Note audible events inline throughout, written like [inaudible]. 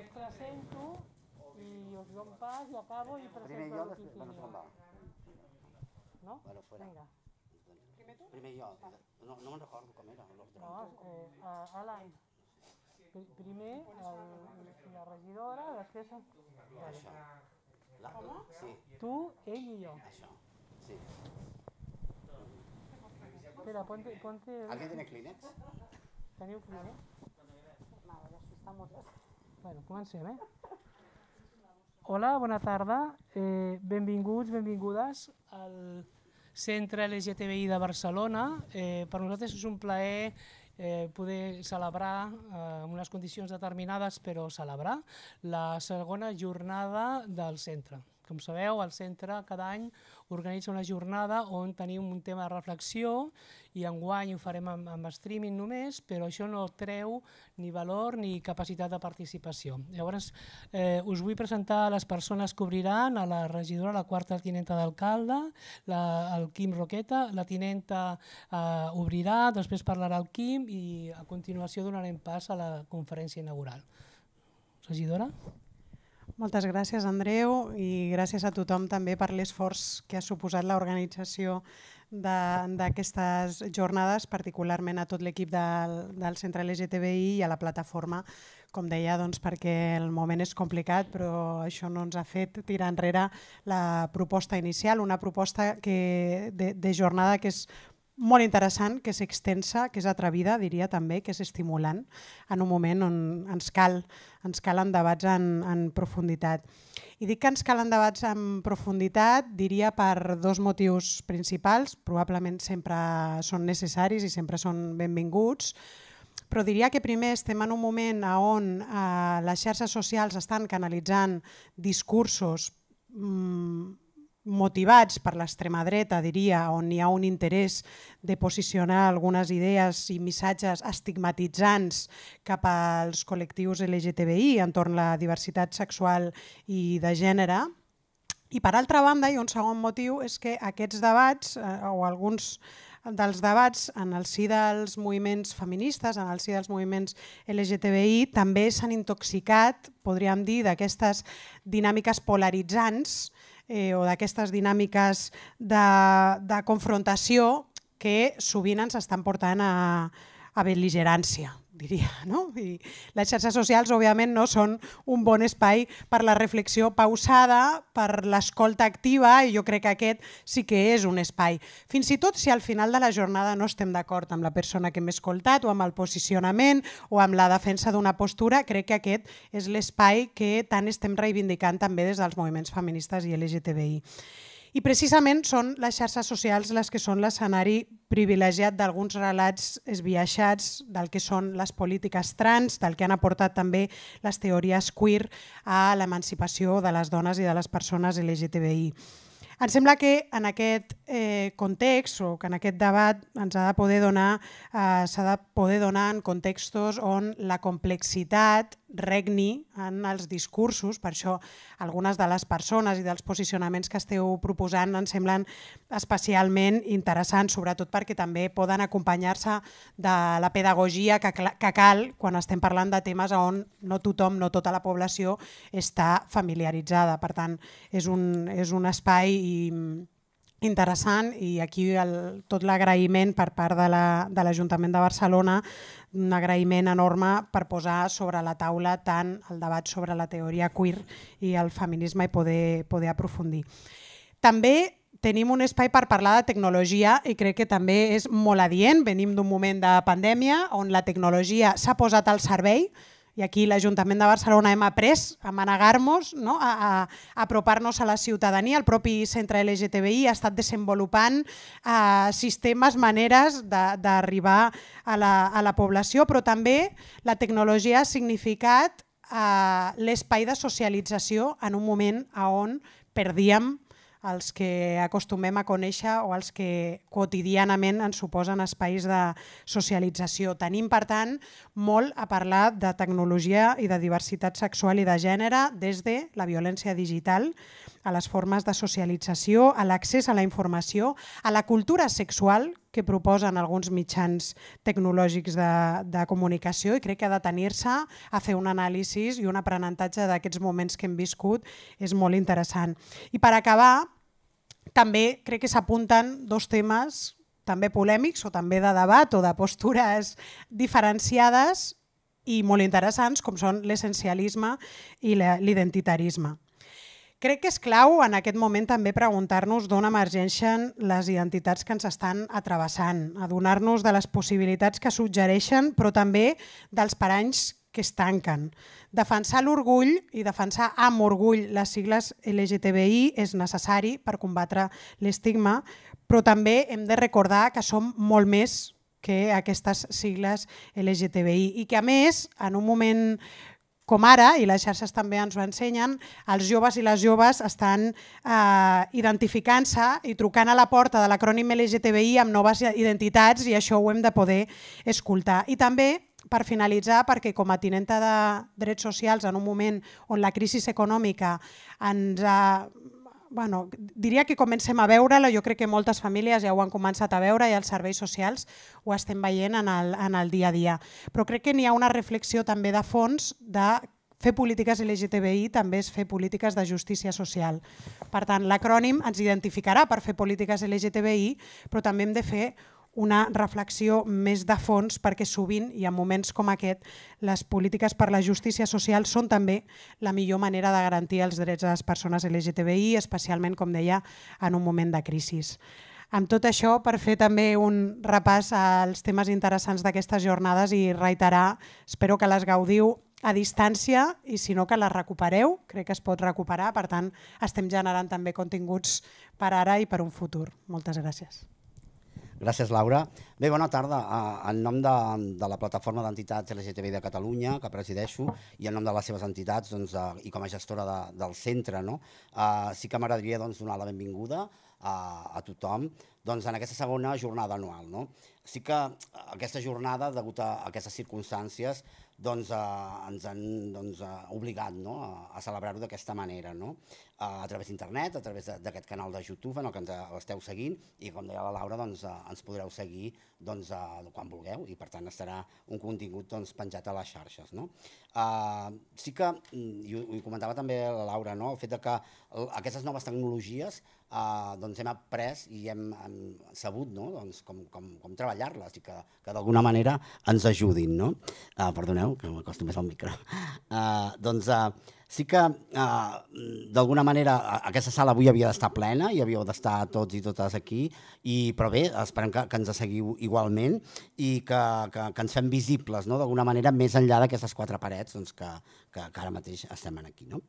us presento i us dono pas i acabo i presento Primer jo, després, bueno, segon va. No? Bueno, Vinga. Primer tu? Primer jo. No, no me'n recordo com era. No, eh, uh, Alan. Primer el, la regidora, després... Això. La, la, sí. Tu, ell i jo. Això, sí. Espera, ponte... ponte... ¿Alguien tiene Kleenex? ¿Teniu Kleenex? Madre, asustamos. Bueno, comencem, eh? Hola, bona tarda. Eh, benvinguts, benvingudes al Centre LGTBI de Barcelona. Eh, per nosaltres és un plaer eh, poder celebrar eh, unes condicions determinades, però celebrar la segona jornada del centre. Com sabeu, el centre cada any organitza una jornada on tenim un tema de reflexió i enguany ho farem amb, amb streaming només, però això no treu ni valor ni capacitat de participació. Llavors, eh, us vull presentar les persones que obriran a la regidora, la quarta tinenta d'alcalde, el Quim Roqueta, la tinenta eh, obrirà, després parlarà el Quim i a continuació donarem pas a la conferència inaugural. Regidora? Moltes gràcies, Andreu, i gràcies a tothom també per l'esforç que ha suposat l'organització d'aquestes jornades, particularment a tot l'equip del, del Centre LGTBI i a la plataforma, com deia, doncs, perquè el moment és complicat, però això no ens ha fet tirar enrere la proposta inicial, una proposta que, de, de jornada que és molt interessant, que és extensa, que és atrevida, diria també, que és estimulant en un moment on ens cal ens calen debats en, en profunditat. I dic que ens calen debats en profunditat, diria, per dos motius principals, probablement sempre són necessaris i sempre són benvinguts, però diria que primer estem en un moment on eh, les xarxes socials estan canalitzant discursos mmm, motivats per l'extrema dreta, diria, on hi ha un interès de posicionar algunes idees i missatges estigmatitzants cap als col·lectius LGTBI entorn la diversitat sexual i de gènere, i per altra banda, i un segon motiu, és que aquests debats, eh, o alguns dels debats en el si dels moviments feministes, en el si dels moviments LGTBI, també s'han intoxicat, podríem dir, d'aquestes dinàmiques polaritzants eh, o d'aquestes dinàmiques de, de confrontació que sovint ens estan portant a, a beligerància diria. No? I les xarxes socials, òbviament, no són un bon espai per la reflexió pausada, per l'escolta activa, i jo crec que aquest sí que és un espai. Fins i tot si al final de la jornada no estem d'acord amb la persona que hem escoltat, o amb el posicionament, o amb la defensa d'una postura, crec que aquest és l'espai que tant estem reivindicant també des dels moviments feministes i LGTBI. I precisament són les xarxes socials les que són l'escenari privilegiat d'alguns relats esbiaixats del que són les polítiques trans, del que han aportat també les teories queer a l'emancipació de les dones i de les persones LGTBI. Em sembla que en aquest eh, context o que en aquest debat ens ha de poder donar eh, s'ha de poder donar en contextos on la complexitat regni en els discursos, per això algunes de les persones i dels posicionaments que esteu proposant ens semblen especialment interessants, sobretot perquè també poden acompanyar-se de la pedagogia que, que cal quan estem parlant de temes on no tothom, no tota la població està familiaritzada. Per tant, és un, és un espai i Mm, interessant i aquí el, tot l'agraïment per part de l'Ajuntament la, de, de Barcelona, un agraïment enorme per posar sobre la taula tant el debat sobre la teoria queer i el feminisme i poder, poder aprofundir. També tenim un espai per parlar de tecnologia i crec que també és molt adient. Venim d'un moment de pandèmia on la tecnologia s'ha posat al servei, i aquí l'Ajuntament de Barcelona hem après a manegar-nos, no? a, a apropar-nos a la ciutadania. El propi centre LGTBI ha estat desenvolupant eh, sistemes, maneres d'arribar a, la, a la població, però també la tecnologia ha significat eh, l'espai de socialització en un moment on perdíem els que acostumem a conèixer o els que quotidianament ens suposen espais de socialització. Tenim, per tant, molt a parlar de tecnologia i de diversitat sexual i de gènere des de la violència digital a les formes de socialització, a l'accés a la informació, a la cultura sexual que proposen alguns mitjans tecnològics de, de comunicació i crec que ha de tenir se a fer un anàlisi i un aprenentatge d'aquests moments que hem viscut és molt interessant. I per acabar, també crec que s'apunten dos temes també polèmics o també de debat o de postures diferenciades i molt interessants com són l'essencialisme i l'identitarisme. Crec que és clau en aquest moment també preguntar-nos d'on emergeixen les identitats que ens estan atrevessant, adonar-nos de les possibilitats que suggereixen, però també dels paranys que es tanquen. Defensar l'orgull i defensar amb orgull les sigles LGTBI és necessari per combatre l'estigma, però també hem de recordar que som molt més que aquestes sigles LGTBI i que a més en un moment com ara, i les xarxes també ens ho ensenyen, els joves i les joves estan eh, identificant-se i trucant a la porta de l'acrònim LGTBI amb noves identitats i això ho hem de poder escoltar. I també per finalitzar, perquè com a tinenta de drets socials en un moment on la crisi econòmica ens ha bueno, diria que comencem a veure-la, jo crec que moltes famílies ja ho han començat a veure i els serveis socials ho estem veient en el, en el dia a dia. Però crec que n'hi ha una reflexió també de fons de fer polítiques LGTBI també és fer polítiques de justícia social. Per tant, l'acrònim ens identificarà per fer polítiques LGTBI, però també hem de fer una reflexió més de fons perquè sovint i en moments com aquest les polítiques per la justícia social són també la millor manera de garantir els drets de les persones LGTBI, especialment, com deia, en un moment de crisi. Amb tot això, per fer també un repàs als temes interessants d'aquestes jornades i reiterar, espero que les gaudiu a distància i si no que les recupereu, crec que es pot recuperar, per tant estem generant també continguts per ara i per un futur. Moltes gràcies. Gràcies, Laura. Bé, bona tarda. En nom de, de la plataforma d'entitats LGTBI de Catalunya, que presideixo, i en nom de les seves entitats doncs, i com a gestora de, del centre, no? Uh, sí que m'agradaria doncs, donar la benvinguda a, a tothom doncs, en aquesta segona jornada anual. No? Sí que aquesta jornada, degut a aquestes circumstàncies, doncs, eh, ens han doncs, eh, obligat no? a, a celebrar-ho d'aquesta manera, no? eh, a través d'internet, a través d'aquest canal de YouTube en el que ens eh, esteu seguint i com deia la Laura, doncs, eh, ens podreu seguir doncs, eh, quan vulgueu i per tant estarà un contingut doncs, penjat a les xarxes. No? Eh, sí que, mm, i ho, ho comentava també la Laura, no? el fet de que aquestes noves tecnologies Ah, doncs hem après i hem, hem sabut no? doncs com, com, com treballar-les i que, que d'alguna manera ens ajudin. No? Uh, perdoneu, que m'acosto més al micro. Uh, doncs eh, sí que eh, d'alguna manera aquesta sala avui havia d'estar plena i havíeu d'estar tots i totes aquí, i, però bé, esperem que, que ens seguiu igualment i que, que, que ens fem visibles no? d'alguna manera més enllà d'aquestes quatre parets doncs, que, que, que ara mateix estem aquí. No?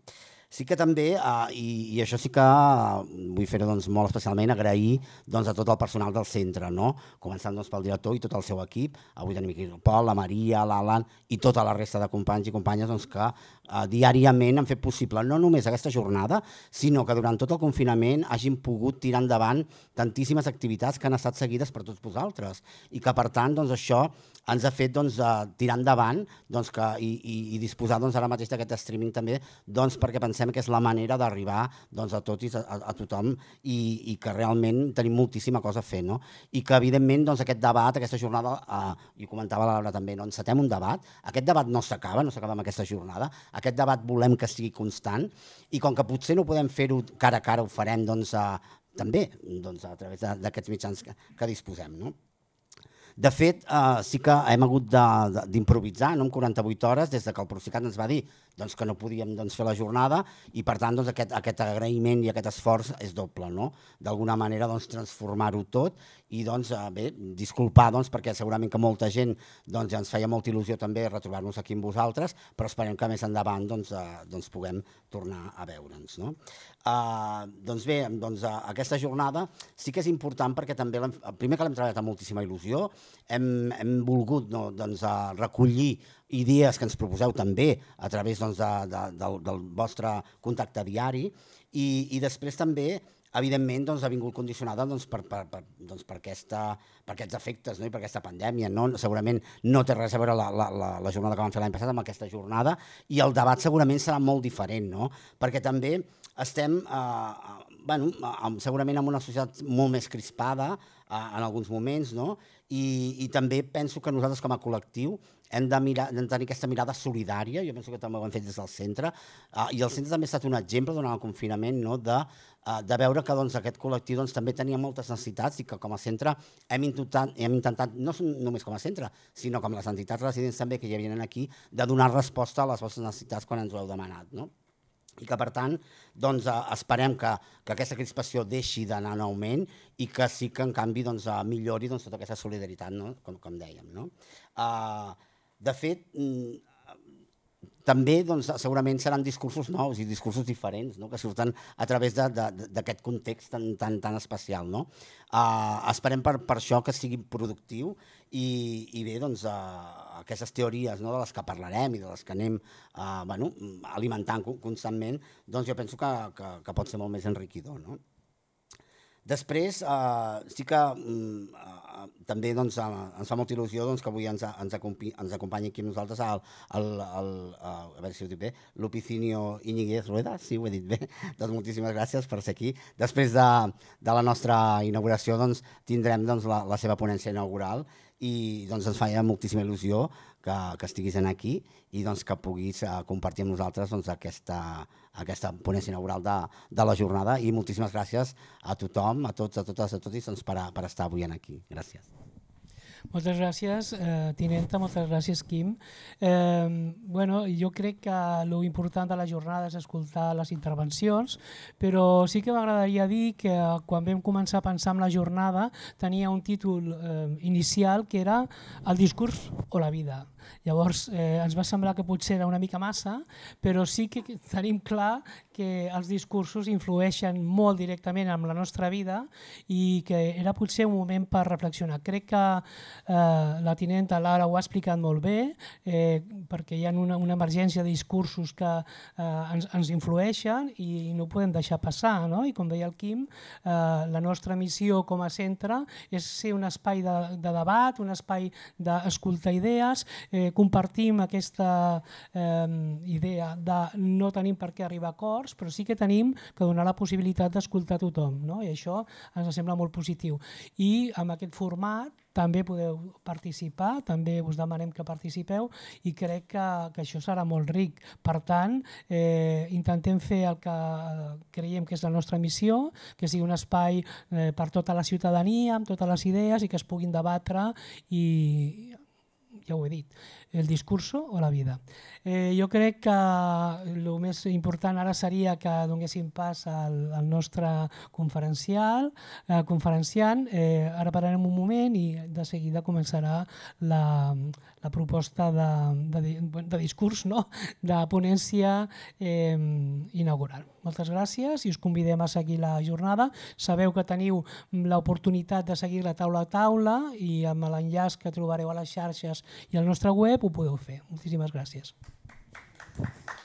Sí que també, eh, i, i això sí que eh, vull fer-ho doncs, molt especialment, agrair doncs, a tot el personal del centre, no? començant doncs, pel director i tot el seu equip. Avui tenim aquí el Pol, la Maria, l'Alan i tota la resta de companys i companyes doncs, que eh, diàriament han fet possible no només aquesta jornada, sinó que durant tot el confinament hagin pogut tirar endavant tantíssimes activitats que han estat seguides per tots vosaltres i que, per tant, doncs, això ens ha fet doncs, eh, tirar endavant doncs, que, i, i, i disposar doncs, ara mateix d'aquest streaming també doncs, perquè pensem que és la manera d'arribar doncs, a tots i a, a tothom i, i que realment tenim moltíssima cosa a fer. No? I que evidentment doncs, aquest debat, aquesta jornada, eh, i ho comentava la Laura també, no? encetem un debat, aquest debat no s'acaba, no s'acaba amb aquesta jornada, aquest debat volem que sigui constant i com que potser no podem fer-ho cara a cara, ho farem doncs, eh, també doncs, a través d'aquests mitjans que, que disposem. No? De fet, eh, sí que hem hagut d'improvisar no? en 48 hores des de que el Procicat ens va dir doncs, que no podíem doncs, fer la jornada i per tant doncs, aquest, aquest agraïment i aquest esforç és doble, no? d'alguna manera doncs, transformar-ho tot i doncs, eh, bé, disculpar doncs, perquè segurament que molta gent doncs, ens feia molta il·lusió també retrobar-nos aquí amb vosaltres, però esperem que més endavant doncs, eh, doncs, puguem tornar a veure'ns. No? Eh, doncs bé, doncs, eh, aquesta jornada sí que és important perquè també primer que l'hem treballat amb moltíssima il·lusió, hem, hem volgut no, doncs, eh, recollir idees que ens proposeu també a través doncs, de, de, del, del vostre contacte diari i, i després també evidentment doncs, ha vingut condicionada doncs, per, per, per, doncs, per, aquesta, per aquests efectes no? i per aquesta pandèmia. No? Segurament no té res a veure la, la, la, la jornada que vam fer l'any passat amb aquesta jornada i el debat segurament serà molt diferent, no? perquè també estem eh, eh bueno, segurament en una societat molt més crispada eh, en alguns moments no? i, i també penso que nosaltres com a col·lectiu hem de, mirar, hem de tenir aquesta mirada solidària, jo penso que també ho hem fet des del centre, uh, i el centre també ha estat un exemple durant el confinament no? de, uh, de veure que doncs, aquest col·lectiu doncs, també tenia moltes necessitats i que com a centre hem intentat, hem intentat, no només com a centre, sinó com les entitats residents també que hi havia aquí, de donar resposta a les vostres necessitats quan ens ho heu demanat. No? i que per tant doncs, eh, esperem que, que aquesta crispació deixi d'anar en augment i que sí que en canvi doncs, eh, millori doncs, tota aquesta solidaritat, no? com, com dèiem. No? Uh, de fet, mm, també doncs, segurament seran discursos nous i discursos diferents no? que surten a través d'aquest context tan, tan, tan especial. No? Uh, esperem per, per això que sigui productiu i, i bé, doncs, uh, aquestes teories no, de les que parlarem i de les que anem uh, bueno, alimentant constantment, doncs jo penso que, que, que pot ser molt més enriquidor. No? Després, eh, sí que mm, eh, també doncs, eh, ens fa molta il·lusió doncs, que avui ens, ens, acompanyi, ens acompanyi aquí nosaltres al, al, al, a, a veure si ho dic bé, l'Opicinio Iñiguez Rueda, sí, ho he dit bé. [laughs] doncs moltíssimes gràcies per ser aquí. Després de, de la nostra inauguració doncs, tindrem doncs, la, la seva ponència inaugural i doncs, ens feia moltíssima il·lusió que, que estiguis aquí i doncs, que puguis eh, compartir amb nosaltres doncs, aquesta, aquesta ponència inaugural de, de la jornada i moltíssimes gràcies a tothom, a tots, a totes, a tots i doncs per, per estar avui aquí. Gràcies. Moltes gràcies, eh, Tinenta, moltes gràcies, Quim. Eh, bueno, jo crec que lo important de la jornada és escoltar les intervencions, però sí que m'agradaria dir que quan vam començar a pensar en la jornada tenia un títol eh, inicial que era El discurs o la vida. Llavors eh, ens va semblar que potser era una mica massa, però sí que tenim clar que els discursos influeixen molt directament amb la nostra vida i que era potser un moment per reflexionar. Crec que eh, la tinenta Lara ho ha explicat molt bé, eh, perquè hi ha una, una emergència de discursos que eh, ens, ens influeixen i, i no podem deixar passar. No? I com deia el Quim, eh, la nostra missió com a centre és ser un espai de, de debat, un espai d'escoltar idees, eh, compartim aquesta eh, idea de no tenim per què arribar a acords, però sí que tenim que donar la possibilitat d'escoltar tothom, no? i això ens sembla molt positiu. I amb aquest format també podeu participar, també us demanem que participeu i crec que, que això serà molt ric. Per tant, eh, intentem fer el que creiem que és la nostra missió, que sigui un espai eh, per tota la ciutadania, amb totes les idees i que es puguin debatre i ja ho he dit, el discurso o la vida. Eh, jo crec que el més important ara seria que donéssim pas al, al nostre conferencial, eh, conferenciant. Eh, ara pararem un moment i de seguida començarà la, la proposta de, de, de discurs, no? de ponència eh, inaugural. Moltes gràcies i us convidem a seguir la jornada. Sabeu que teniu l'oportunitat de seguir la taula a taula i amb l'enllaç que trobareu a les xarxes i al nostre web ho podeu fer. Moltíssimes gràcies. Thank you.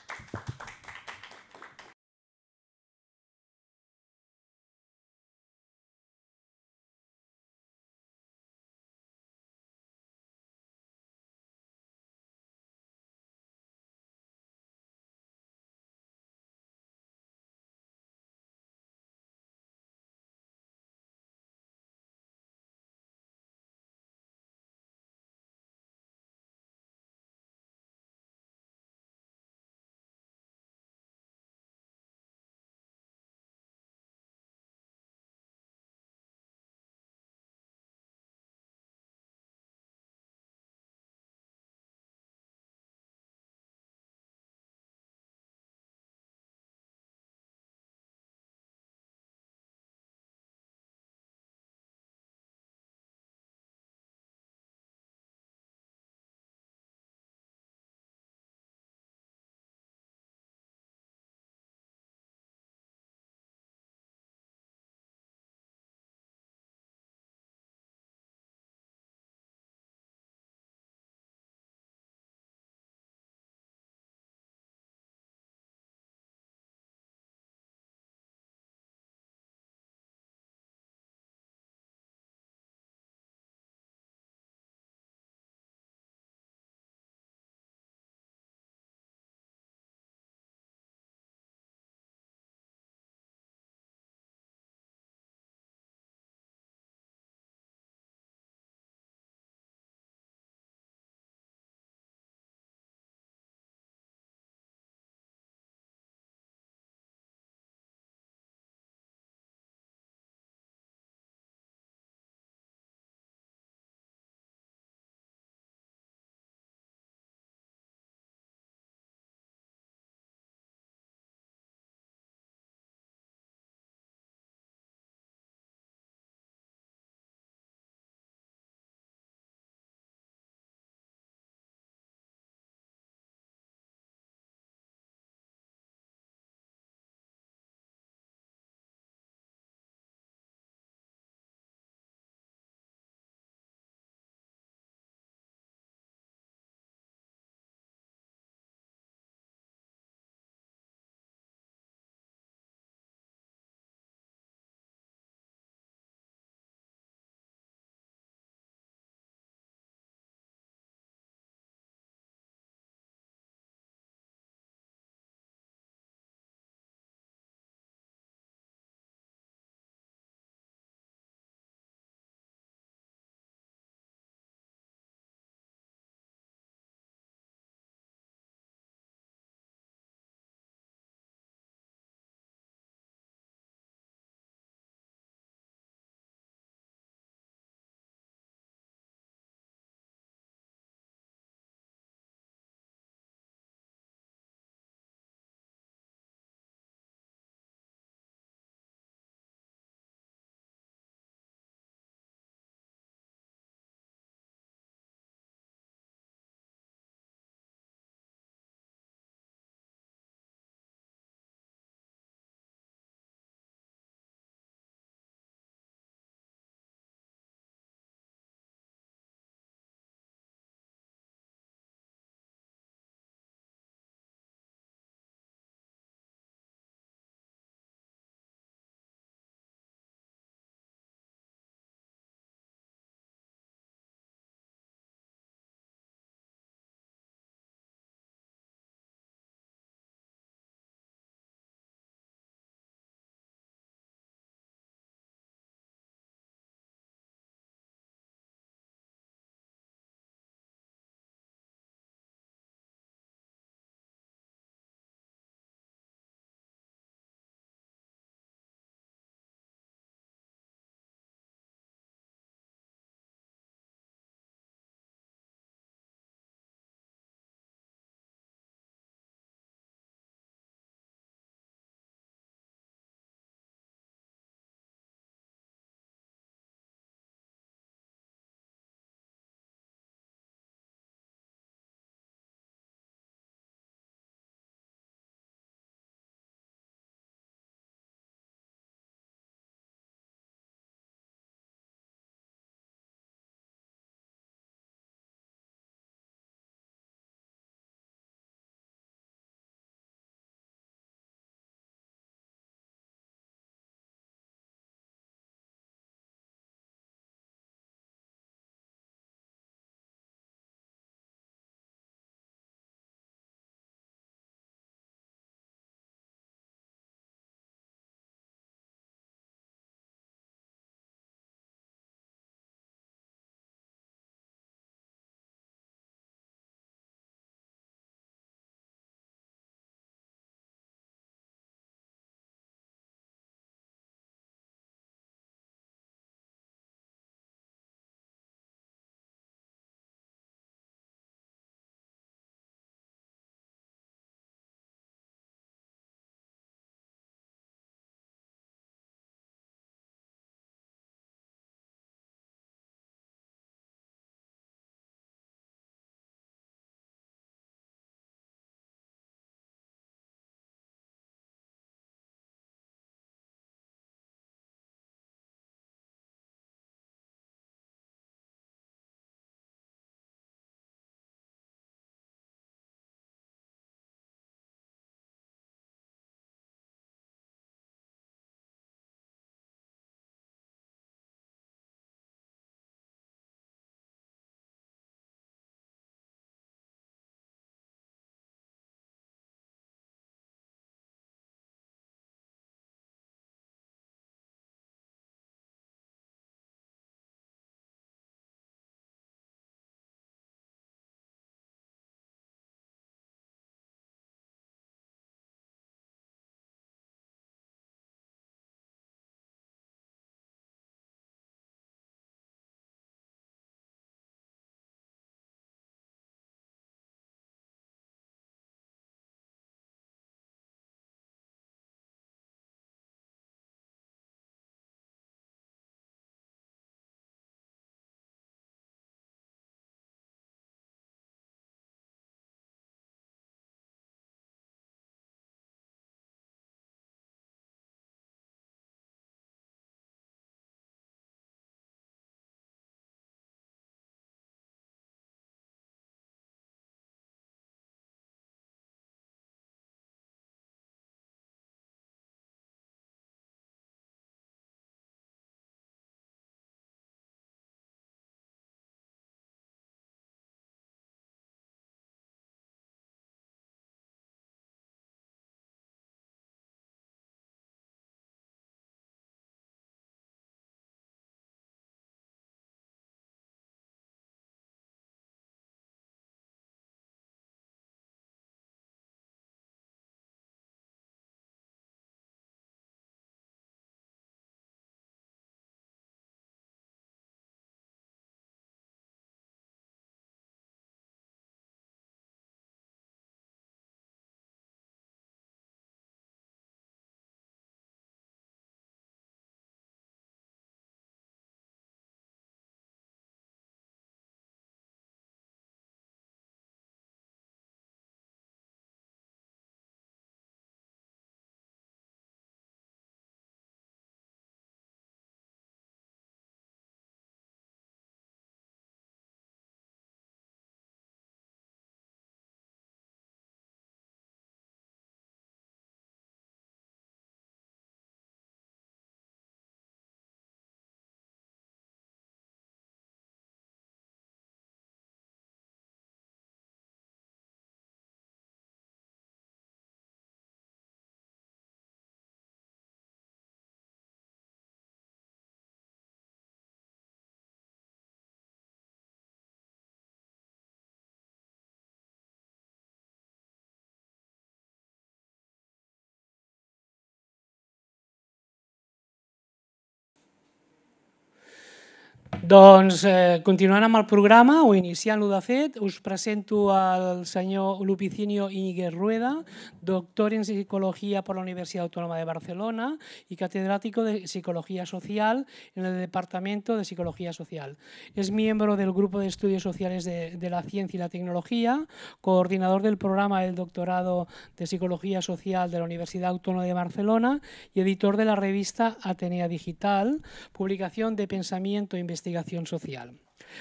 Doncs eh, continuant el programa o iniciant-lo de fet, presento al señor Lupicinio Íñiguez Rueda, doctor en Psicología por la Universidad Autónoma de Barcelona y catedrático de Psicología Social en el Departamento de Psicología Social. Es miembro del Grupo de Estudios Sociales de, de la Ciencia y la Tecnología, coordinador del programa del Doctorado de Psicología Social de la Universidad Autónoma de Barcelona y editor de la revista Atenea Digital, publicación de pensamiento e investigación acción social.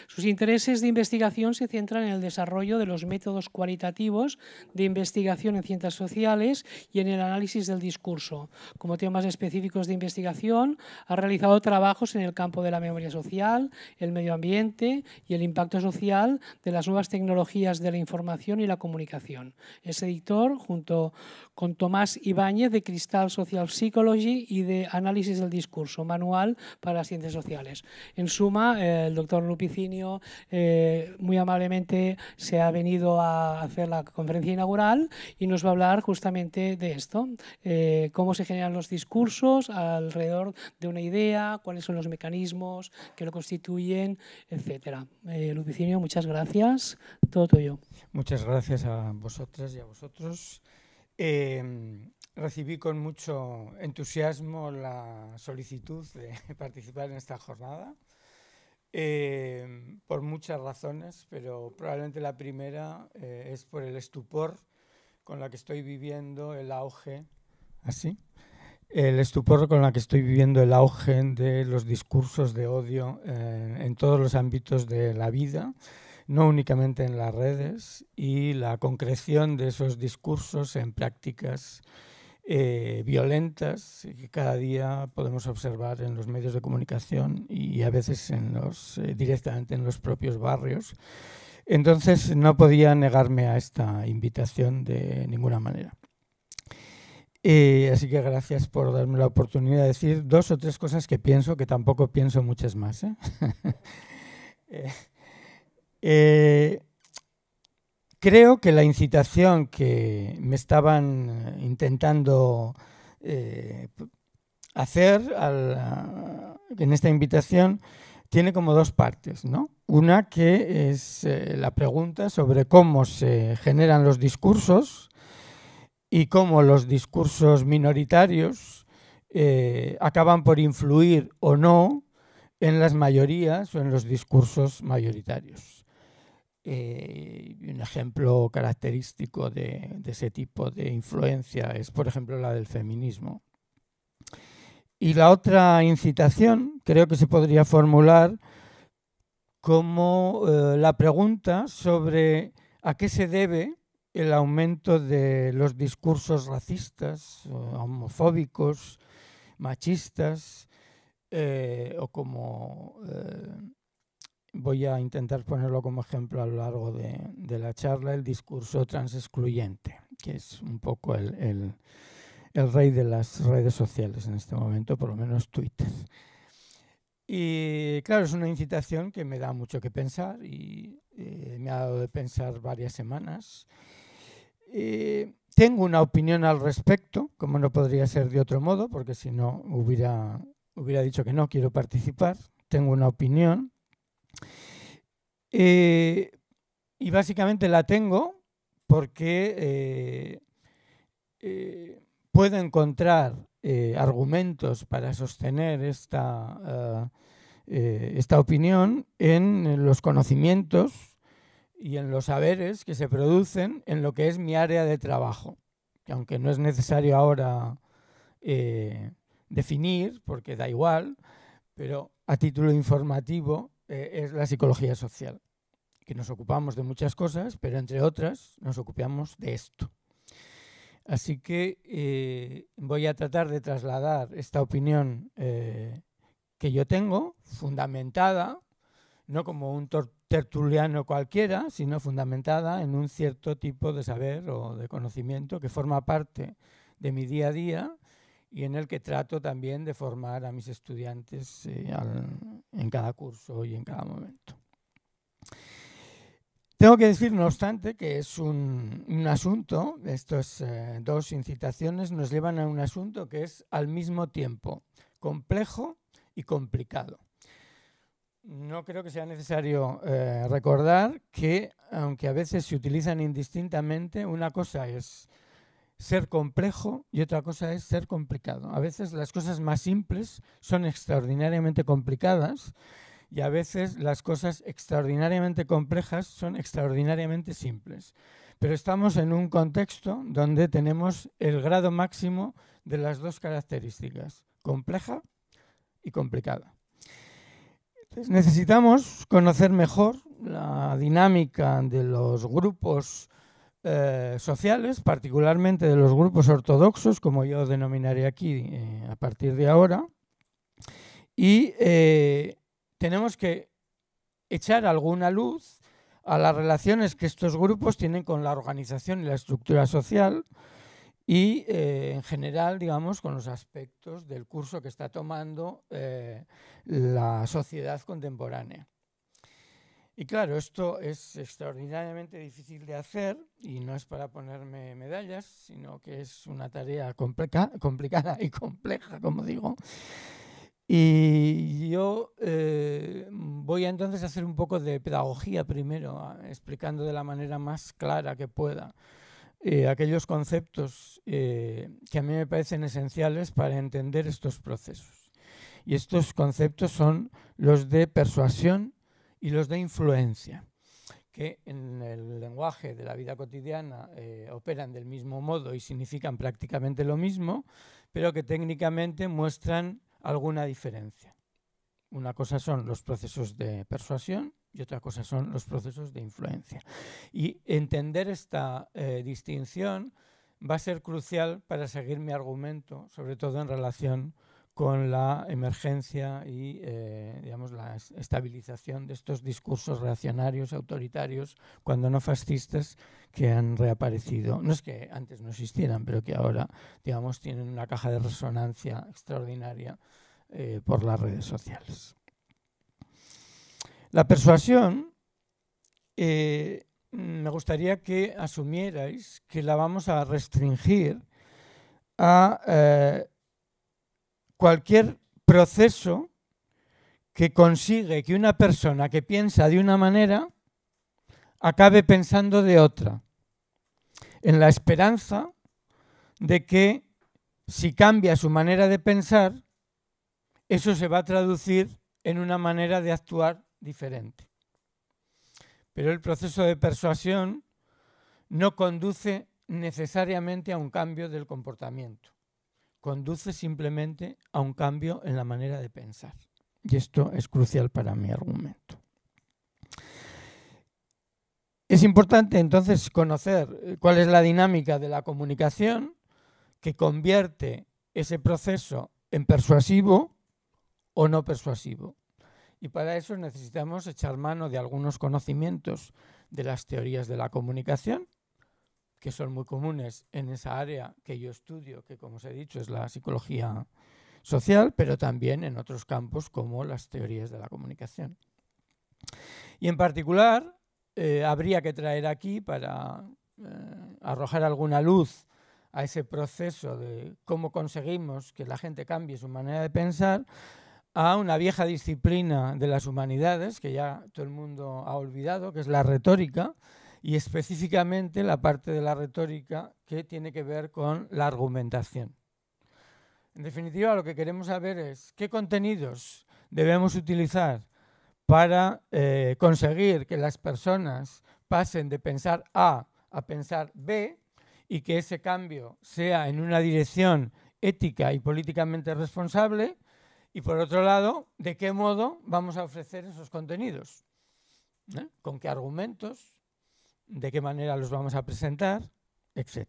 Sus intereses de investigación se centran en el desarrollo de los métodos cualitativos de investigación en ciencias sociales y en el análisis del discurso. Como temas específicos de investigación, ha realizado trabajos en el campo de la memoria social, el medio ambiente y el impacto social de las nuevas tecnologías de la información y la comunicación. Es editor, junto con Tomás Ibáñez, de Cristal Social Psychology y de Análisis del Discurso, manual para las ciencias sociales. En suma, el doctor Lupi Lupicinio, eh, muy amablemente se ha venido a hacer la conferencia inaugural y nos va a hablar justamente de esto, eh, cómo se generan los discursos alrededor de una idea, cuáles son los mecanismos que lo constituyen, etc. Eh, Lupicinio, muchas gracias, todo tuyo. Muchas gracias a vosotras y a vosotros. Eh, recibí con mucho entusiasmo la solicitud de [laughs] participar en esta jornada Em, por muchas razones, pero probablemente la primera eh, es por el estupor con la que estoy viviendo el auge, así, el estupor con la que estoy viviendo el auge de los discursos de odio en todos los ámbitos de la vida, no únicamente en las redes, y la concreción de esos discursos en prácticas eh, violentas que cada día podemos observar en los medios de comunicación y a veces en los, eh, directamente en los propios barrios. Entonces no podía negarme a esta invitación de ninguna manera. Eh, así que gracias por darme la oportunidad de decir dos o tres cosas que pienso, que tampoco pienso muchas más. [laughs] Creo que la incitación que me estaban eh, intentando eh, hacer en esta invitación tiene como dos partes. Una que es eh, la pregunta sobre cómo se generan los discursos y cómo los discursos minoritarios acaban por influir o no en las mayorías o en los discursos mayoritarios. Eh, un ejemplo característico de, ese tipo de influencia es, por ejemplo, la del feminismo. Y la otra incitación creo que se podría formular como eh, la pregunta sobre a qué se debe el aumento de los discursos racistas, eh, homofóbicos, machistas, o como voy a intentar ponerlo como ejemplo a lo largo de, la charla, el discurso transexcluyente, que es un poco el, rey de las redes sociales en este momento, por lo menos Twitter. Y claro, es una incitación que me da mucho que pensar y eh, me ha dado de pensar varias semanas. Eh, tengo una opinión al respecto, como no podría ser de otro modo, porque si no hubiera, hubiera dicho que no quiero participar. Tengo una opinión eh, y básicamente la tengo porque eh, eh, puedo encontrar argumentos para sostener esta, ah, esta opinión en los conocimientos y en los saberes que se producen en lo que es mi área de trabajo, que aunque no es necesario ahora definir, porque da igual, pero a título informativo eh, es la psicología social, que nos ocupamos de muchas cosas, pero entre otras nos ocupamos de esto. Así que eh, voy a tratar de trasladar esta opinión eh, que yo tengo, fundamentada, no como un tertuliano cualquiera, sino fundamentada en un cierto tipo de saber o de conocimiento que forma parte de mi día a día y en el que trato también de formar a mis estudiantes eh, en cada curso y en cada momento. Tengo que decir, no obstante, que es un, asunto, estas eh, dos incitaciones nos llevan a un asunto que es al mismo tiempo complejo y complicado. No creo que sea necesario eh, recordar que, aunque a veces se utilizan indistintamente, una cosa es ser complejo y otra cosa es ser complicado. A veces las cosas más simples son extraordinariamente complicadas y a veces las cosas extraordinariamente complejas son extraordinariamente simples. Pero estamos en un contexto donde tenemos el grado máximo de las dos características, compleja y complicada. necesitamos conocer mejor la dinámica de los grupos eh, sociales, particularmente de los grupos ortodoxos, como yo denominaré aquí eh, a partir de ahora, y eh, tenemos que echar alguna luz a las relaciones que estos grupos tienen con la organización y la estructura social y en general, digamos, con los aspectos del curso que está tomando la sociedad contemporánea. Y claro, esto es extraordinariamente difícil de hacer y no es para ponerme medallas, sino que es una tarea complicada y compleja, como digo. Y yo eh, voy entonces a hacer un poco de pedagogía primero, ah, explicando de la manera más clara que pueda eh, aquellos conceptos eh, que a mí me parecen esenciales para entender estos procesos. Y estos conceptos son los de persuasión y los de influencia, que en el lenguaje de la vida cotidiana eh, operan del mismo modo y significan prácticamente lo mismo, pero que técnicamente muestran alguna diferencia. Una cosa son los procesos de persuasión y otra cosa son los procesos de influencia. Y entender esta eh, distinción va a ser crucial para seguir mi argumento, sobre todo en relación con la emergencia y eh, digamos, la estabilización de estos discursos reaccionarios, autoritarios, cuando no fascistas, que han reaparecido. No es que antes no existieran, pero que ahora digamos, tienen una caja de resonancia extraordinaria eh, por las redes sociales. La persuasión, eh, me gustaría que asumierais que la vamos a restringir a cualquier proceso que consigue que una persona que piensa de una manera acabe pensando de otra, en la esperanza de que si cambia su manera de pensar, eso se va a traducir en una manera de actuar diferente. Pero el proceso de persuasión no conduce necesariamente a un cambio del comportamiento conduce simplemente a un cambio en la manera de pensar. Y esto es crucial para mi argumento. Es importante entonces conocer eh, cuál es la dinámica de la comunicación que convierte ese proceso en persuasivo o no persuasivo. Y para eso necesitamos echar mano de algunos conocimientos de las teorías de la comunicación que son muy comunes en esa área que yo estudio, que como os he dicho es la psicología social, pero también en otros campos como las teorías de la comunicación. Y en particular, eh, habría que traer aquí para eh, arrojar alguna luz a ese proceso de cómo conseguimos que la gente cambie su manera de pensar, a una vieja disciplina de las humanidades que ya todo el mundo ha olvidado, que es la retórica, y específicamente la parte de la retórica que tiene que ver con la argumentación. En definitiva, lo que queremos saber es qué contenidos debemos utilizar para eh, conseguir que las personas pasen de pensar A a pensar B y que ese cambio sea en una dirección ética y políticamente responsable y por otro lado, de qué modo vamos a ofrecer esos contenidos, ¿eh? con qué argumentos, de qué manera los vamos a presentar, etc.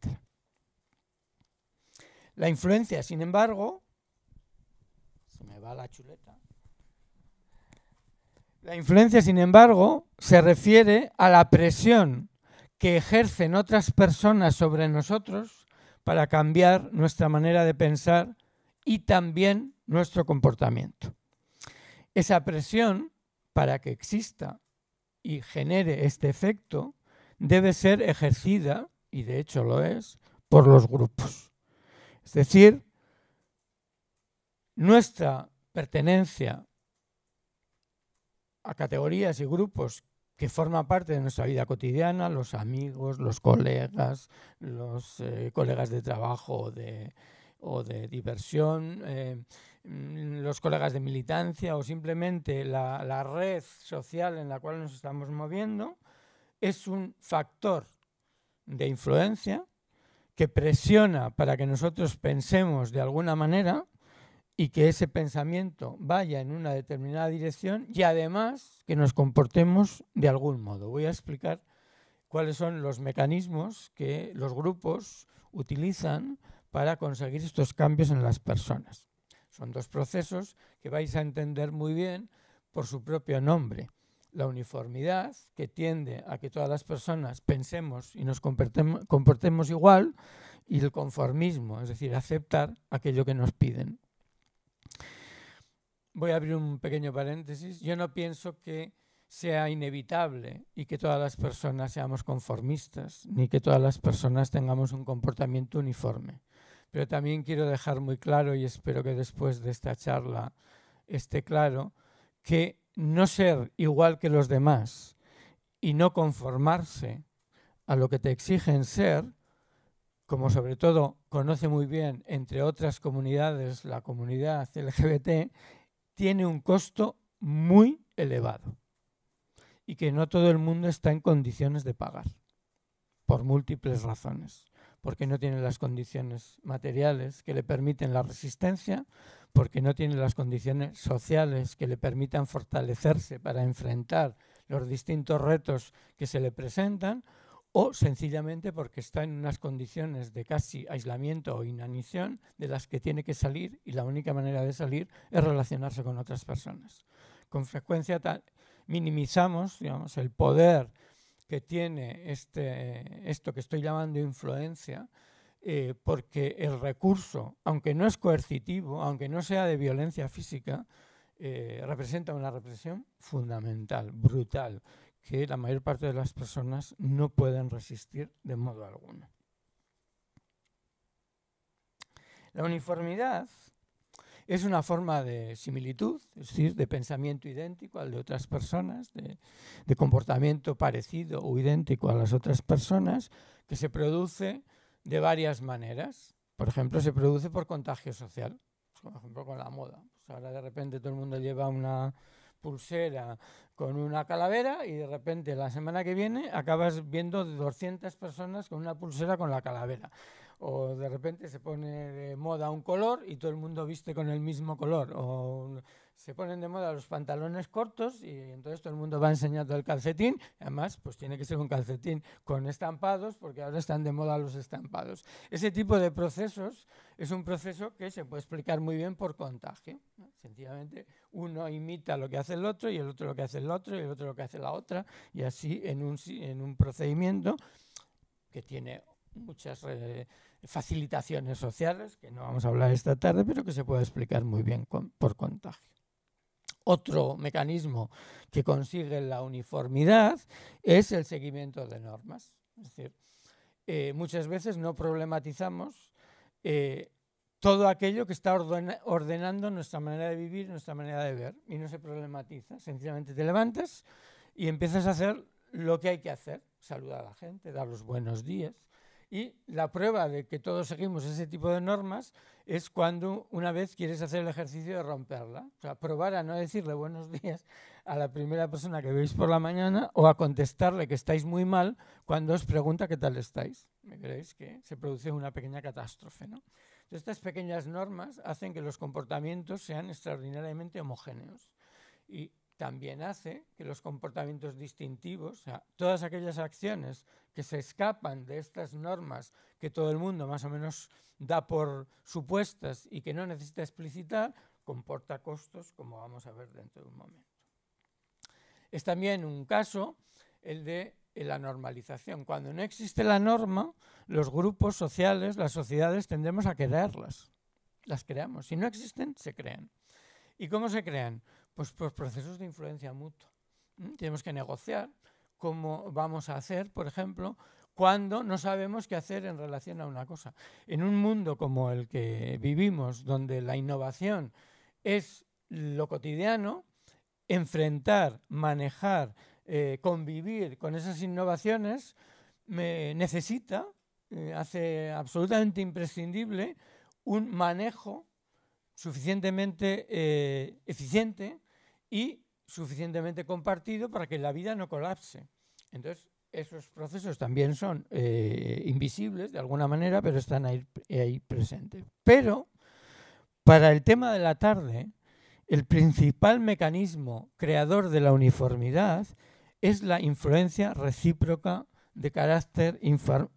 La influencia, sin embargo, se La influencia, sin embargo, se refiere a la presión que ejercen otras personas sobre nosotros para cambiar nuestra manera de pensar y también nuestro comportamiento. Esa presión, para que exista y genere este efecto, debe ser ejercida, y de hecho lo es, por los grupos. Es decir, nuestra pertenencia a categorías y grupos que forman parte de nuestra vida cotidiana, los amigos, los colegas, los eh, colegas de trabajo o de, diversión, eh, los colegas de militancia o simplemente la red social en la cual nos estamos moviendo, es un factor de influencia que presiona para que nosotros pensemos de alguna manera y que ese pensamiento vaya en una determinada dirección y además que nos comportemos de algún modo. Voy a explicar cuáles son los mecanismos que los grupos utilizan para conseguir estos cambios en las personas. Son dos procesos que vais a entender muy bien por su propio nombre la uniformidad que tiende a que todas las personas pensemos y nos comportemos igual y el conformismo, es decir, aceptar aquello que nos piden. Voy a abrir un pequeño paréntesis. Yo no pienso que sea inevitable y que todas las personas seamos conformistas, ni que todas las personas tengamos un comportamiento uniforme. Pero también quiero dejar muy claro, y espero que después de esta charla esté claro, que no ser igual que los demás y no conformarse a lo que te exigen ser, como sobre todo conoce muy bien, entre otras comunidades, la comunidad LGBT, tiene un costo muy elevado y que no todo el mundo está en condiciones de pagar, por múltiples razones porque no tiene las condiciones materiales que le permiten la resistencia, porque no tiene las condiciones sociales que le permitan fortalecerse para enfrentar los distintos retos que se le presentan, o sencillamente porque está en unas condiciones de casi aislamiento o inanición de las que tiene que salir y la única manera de salir es relacionarse con otras personas. Con frecuencia tal, minimizamos digamos, el poder que tiene este, esto que estoy llamando influencia, eh, porque el recurso, aunque no es coercitivo, aunque no sea de violencia física, eh, representa una represión fundamental, brutal, que la mayor parte de las personas no pueden resistir de modo alguno. La uniformidad es una forma de similitud, es decir, de pensamiento idéntico al de otras personas, de, comportamiento parecido o idéntico a las otras personas, que se produce de varias maneras. Por ejemplo, se produce por contagio social, por ejemplo, con la moda. Pues ahora de repente todo el mundo lleva una pulsera con una calavera y de repente la semana que viene acabas viendo 200 personas con una pulsera con la calavera o de repente se pone de moda un color y todo el mundo viste con el mismo color, o se ponen de moda los pantalones cortos y entonces todo el mundo va enseñando el calcetín, además pues tiene que ser un calcetín con estampados porque ahora están de moda los estampados. Ese tipo de procesos es un proceso que se puede explicar muy bien por contagio, sencillamente uno imita lo que hace el otro y el otro lo que hace el otro y el otro lo que hace la otra y así en un, en un procedimiento que tiene muchas... redes. Eh, facilitaciones sociales, que no vamos a hablar esta tarde, pero que se puede explicar muy bien por contagio. Otro mecanismo que consigue la uniformidad es el seguimiento de normas. Es decir, eh, muchas veces no problematizamos eh, todo aquello que está ordenando nuestra manera de vivir, nuestra manera de ver, y no se problematiza. Sencillamente te levantas y empiezas a hacer lo que hay que hacer, saludar a la gente, dar los buenos días, y la prueba de que todos seguimos ese tipo de normas es cuando una vez quieres hacer el ejercicio de romperla. O sea, probar a no decirle buenos días a la primera persona que veis por la mañana o a contestarle que estáis muy mal cuando os pregunta qué tal estáis. ¿Me creéis que se produce una pequeña catástrofe? ¿no? estas pequeñas normas hacen que los comportamientos sean extraordinariamente homogéneos. Y también hace que los comportamientos distintivos, o sea, todas aquellas acciones que se escapan de estas normas que todo el mundo más o menos da por supuestas y que no necesita explicitar, comporta costos, como vamos a ver dentro de un momento. Es también un caso el de la normalización. Cuando no existe la norma, los grupos sociales, las sociedades, tendemos a crearlas. Las creamos. Si no existen, se crean. ¿Y cómo se crean? Pues por pues procesos de influencia mutua. Mm, tenemos que negociar cómo vamos a hacer, por ejemplo, cuando no sabemos qué hacer en relación a una cosa. En un mundo como el que vivimos, donde la innovación es lo cotidiano, enfrentar, manejar, eh, convivir con esas innovaciones me necesita, eh, hace absolutamente imprescindible, un manejo suficientemente eh, eficiente y suficientemente compartido para que la vida no colapse. Entonces, esos procesos también son eh, invisibles de alguna manera, pero están ahí, ahí presentes. Pero para el tema de la tarde, el principal mecanismo creador de la uniformidad es la influencia recíproca de carácter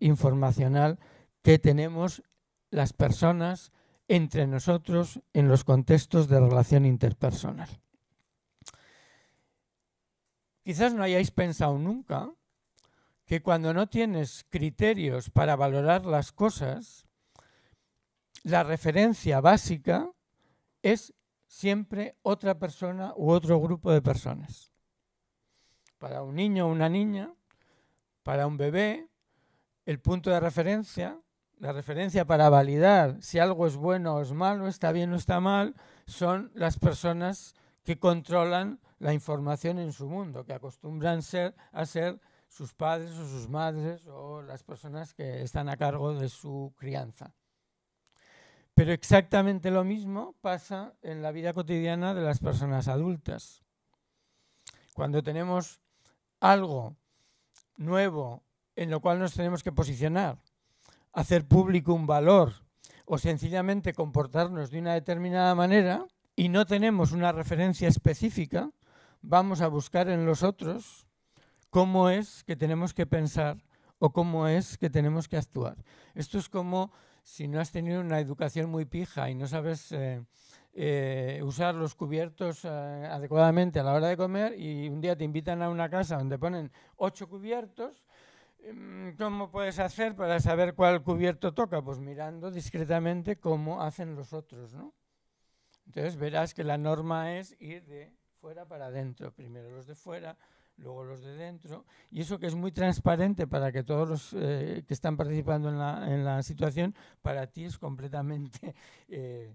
informacional que tenemos las personas entre nosotros en los contextos de relación interpersonal. Quizás no hayáis pensado nunca que cuando no tienes criterios para valorar las cosas, la referencia básica es siempre otra persona u otro grupo de personas. Para un niño o una niña, para un bebé, el punto de referencia, la referencia para validar si algo es bueno o es malo, está bien o está mal, son las personas que controlan la información en su mundo, que acostumbran ser, a ser sus padres o sus madres o las personas que están a cargo de su crianza. Pero exactamente lo mismo pasa en la vida cotidiana de las personas adultas. Cuando tenemos algo nuevo en lo cual nos tenemos que posicionar, hacer público un valor o sencillamente comportarnos de una determinada manera y no tenemos una referencia específica, vamos a buscar en los otros cómo es que tenemos que pensar o cómo es que tenemos que actuar. Esto es como si no has tenido una educación muy pija y no sabes eh, eh, usar los cubiertos eh, adecuadamente a la hora de comer y un día te invitan a una casa donde ponen ocho cubiertos, mm, ¿cómo puedes hacer para saber cuál cubierto toca? Pues mirando discretamente cómo hacen los otros, ¿no? Entonces verás que la norma es ir de fuera para adentro, primero los de fuera, luego los de dentro, y eso que es muy transparente para que todos los eh, que están participando en la, en la, situación, para ti es completamente [laughs] eh,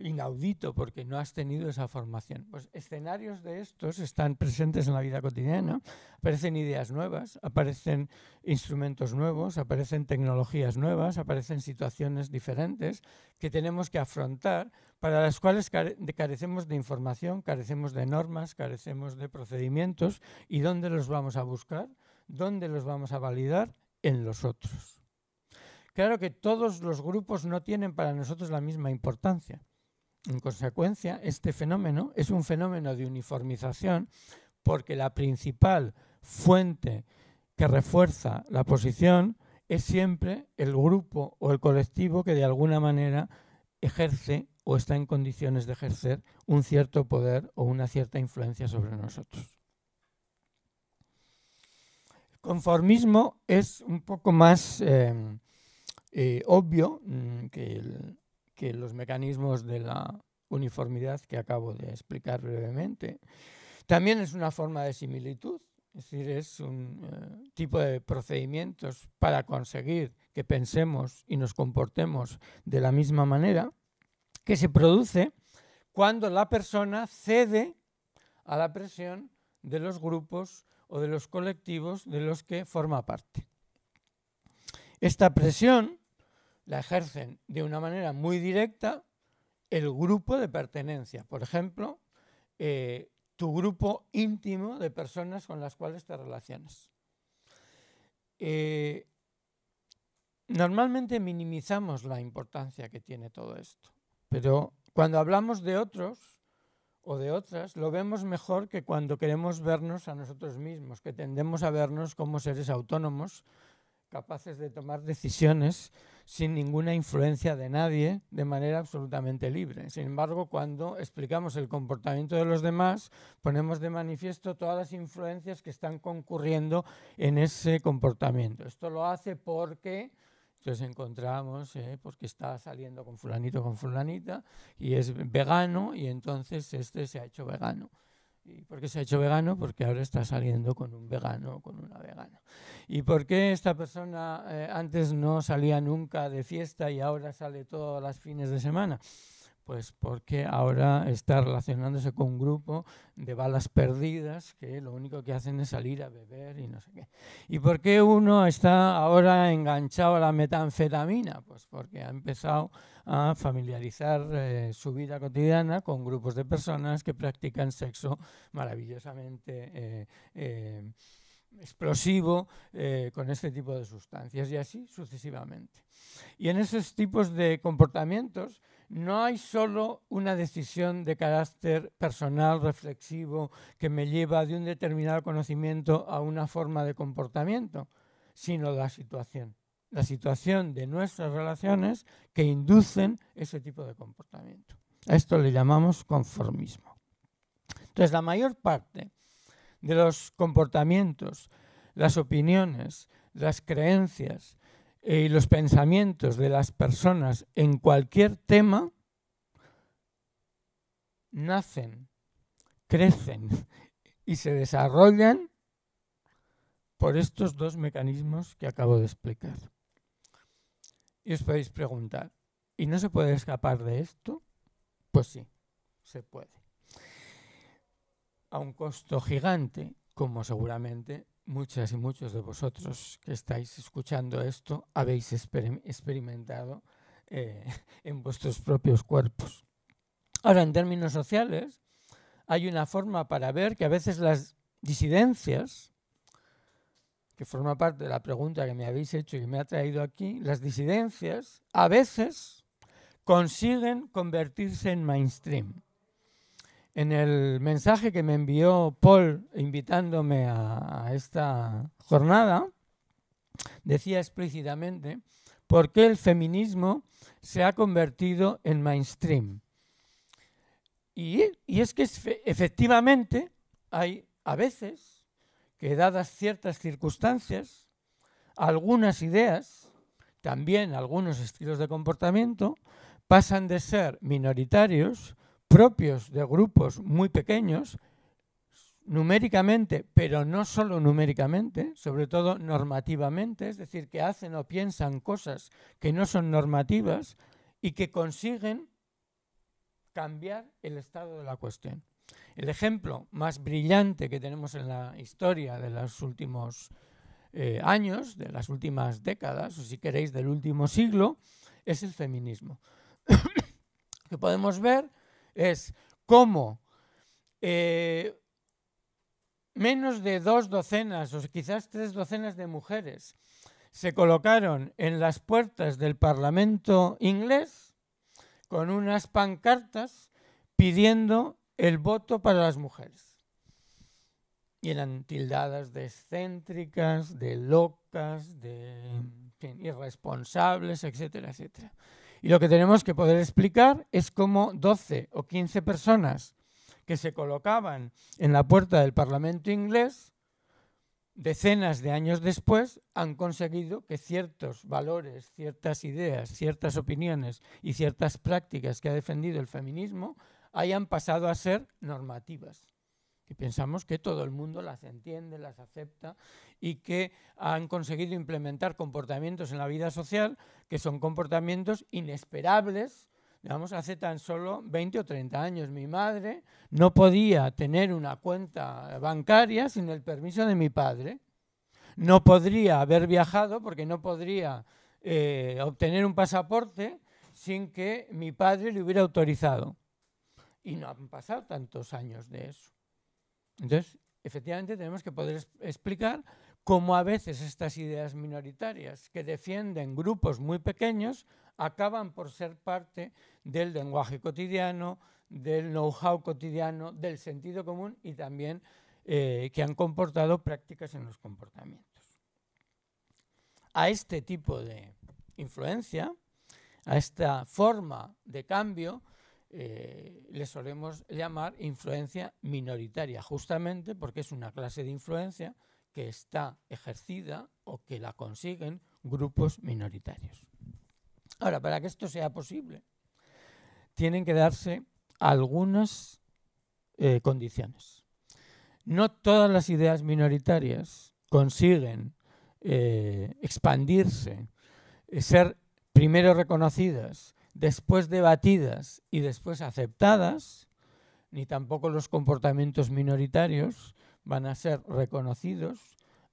inaudito porque no has tenido esa formación. Pues escenarios de estos están presentes en la vida cotidiana, aparecen ideas nuevas, aparecen instrumentos nuevos, aparecen tecnologías nuevas, aparecen situaciones diferentes que tenemos que afrontar para las cuales carecemos de información, carecemos de normas, carecemos de procedimientos. ¿Y dónde los vamos a buscar? ¿Dónde los vamos a validar? En los otros. Claro que todos los grupos no tienen para nosotros la misma importancia. En consecuencia, este fenómeno es un fenómeno de uniformización porque la principal fuente que refuerza la posición es siempre el grupo o el colectivo que de alguna manera ejerce o está en condiciones de ejercer un cierto poder o una cierta influencia sobre nosotros. El conformismo es un poco más em, eh, obvio mm, que, los mecanismos de la uniformidad que acabo de explicar brevemente. También es una forma de similitud, es decir, es un eh, tipo de procedimientos para conseguir que pensemos y nos comportemos de la misma manera que se produce cuando la persona cede a la presión de los grupos o de los colectivos de los que forma parte. Esta presión la ejercen de una manera muy directa el grupo de pertenencia, por ejemplo, eh, tu grupo íntimo de personas con las cuales te relacionas. Eh, normalmente minimizamos la importancia que tiene todo esto. Pero cuando hablamos de otros o de otras, lo vemos mejor que cuando queremos vernos a nosotros mismos, que tendemos a vernos como seres autónomos, capaces de tomar decisiones sin ninguna influencia de nadie, de manera absolutamente libre. Sin embargo, cuando explicamos el comportamiento de los demás, ponemos de manifiesto todas las influencias que están concurriendo en ese comportamiento. Esto lo hace porque entonces encontramos, eh, está saliendo con fulanito, con fulanita, y es vegano, y entonces este se ha hecho vegano. ¿Y por qué se ha hecho vegano? Porque ahora está saliendo con un vegano con una vegana. ¿Y por qué esta persona eh, antes no salía nunca de fiesta y ahora sale todos los fines de semana? Pues porque ahora está relacionándose con un grupo de balas perdidas que lo único que hacen es salir a beber y no sé qué. ¿Y por qué uno está ahora enganchado a la metanfetamina? Pues porque ha empezado a familiarizar eh, su vida cotidiana con grupos de personas que practican sexo maravillosamente. Eh, eh, explosivo con este tipo de sustancias y así sucesivamente. Y en esos tipos de comportamientos no hay solo una decisión de carácter personal, reflexivo, que me lleva de un determinado conocimiento a una forma de comportamiento, sino la situación. La situación de nuestras relaciones que inducen ese tipo de comportamiento. A esto le llamamos conformismo. Entonces, la mayor parte de los comportamientos, las opiniones, las creencias eh, y los pensamientos de las personas en cualquier tema nacen, crecen y se desarrollan por estos dos mecanismos que acabo de explicar. Y os podéis preguntar, ¿y no se puede escapar de esto? Pues sí, se puede. A un costo gigante, como seguramente muchas y muchos de vosotros que estáis escuchando esto habéis experimentado eh, [laughs] en vuestros propios cuerpos. Ahora, en términos sociales, hay una forma para ver que a veces las disidencias, que forma parte de la pregunta que me habéis hecho y que me ha traído aquí, las disidencias a veces consiguen convertirse en mainstream en el mensaje que me envió Paul invitándome a, esta jornada, decía explícitamente por qué el feminismo se ha convertido en mainstream. y es que efectivamente hay a veces que dadas ciertas circunstancias, algunas ideas, también algunos estilos de comportamiento, pasan de ser minoritarios propios de grupos muy pequeños, numéricamente, pero no solo numéricamente, sobre todo normativamente, es decir, que hacen o piensan cosas que no son normativas y que consiguen cambiar el estado de la cuestión. El ejemplo más brillante que tenemos en la historia de los últimos eh, años, de las últimas décadas, o si queréis, del último siglo, es el feminismo. [coughs] que podemos ver es cómo eh, menos de dos docenas o quizás tres docenas de mujeres se colocaron en las puertas del Parlamento inglés con unas pancartas pidiendo el voto para las mujeres. Y eran tildadas de excéntricas, de locas, de irresponsables, etcétera, etcétera. Y lo que tenemos que poder explicar es cómo 12 o 15 personas que se colocaban en la puerta del Parlamento inglés, decenas de años después, han conseguido que ciertos valores, ciertas ideas, ciertas opiniones y ciertas prácticas que ha defendido el feminismo hayan pasado a ser normativas que pensamos que todo el mundo las entiende, las acepta y que han conseguido implementar comportamientos en la vida social que son comportamientos inesperables, digamos, hace tan solo 20 o 30 años. Mi madre no podía tener una cuenta bancaria sin el permiso de mi padre. No podría haber viajado porque no podría eh, obtener un pasaporte sin que mi padre le hubiera autorizado. Y no han pasado tantos años de eso. Entonces, efectivamente, tenemos que poder explicar cómo a veces estas ideas minoritarias que defienden grupos muy pequeños acaban por ser parte del lenguaje cotidiano, del know-how cotidiano, del sentido común y también eh, que han comportado prácticas en los comportamientos. A este tipo de influencia, a esta forma de cambio, eh, le solemos llamar influencia minoritaria, justamente porque es una clase de influencia que está ejercida o que la consiguen grupos minoritarios. Ahora, para que esto sea posible, tienen que darse algunas eh, condiciones. No todas las ideas minoritarias consiguen eh, expandirse, eh, ser primero reconocidas después debatidas y después aceptadas, ni tampoco los comportamientos minoritarios van a ser reconocidos,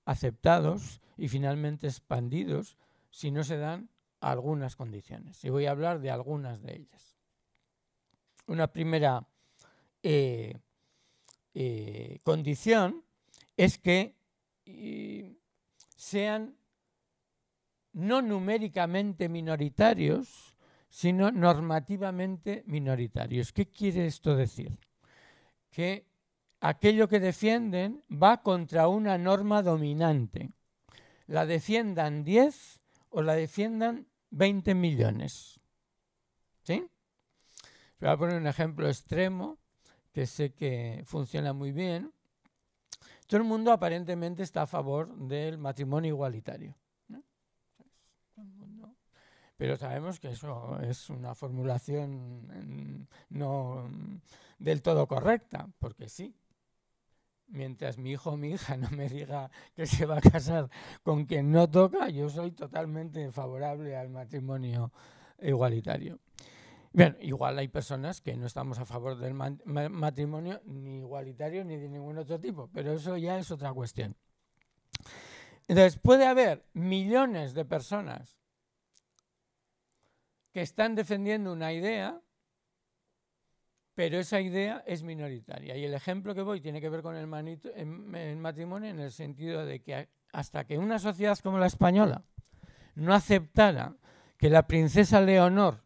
aceptados y finalmente expandidos si no se dan algunas condiciones. Y voy a hablar de algunas de ellas. Una primera eh, eh, condición es que sean no numéricamente minoritarios, sino normativamente minoritarios. ¿Qué quiere esto decir? Que aquello que defienden va contra una norma dominante. La defiendan 10 o la defiendan 20 millones. ¿Sí? Voy a poner un ejemplo extremo que sé que funciona muy bien. Todo el mundo aparentemente está a favor del matrimonio igualitario pero sabemos que eso es una formulación mm, no mm, del todo correcta, porque sí. Mientras mi hijo o mi hija [laughs] no me diga que se va a casar con quien no toca, yo soy totalmente favorable al matrimonio igualitario. Bien, igual hay personas que no estamos a favor del matrimonio ni igualitario ni de ningún otro tipo, pero eso ya es otra cuestión. Entonces, puede haber millones de personas que están defendiendo una idea, pero esa idea es minoritaria. Y el ejemplo que voy tiene que ver con el, matrimonio en el sentido de que hasta que una sociedad como la española no aceptara que la princesa Leonor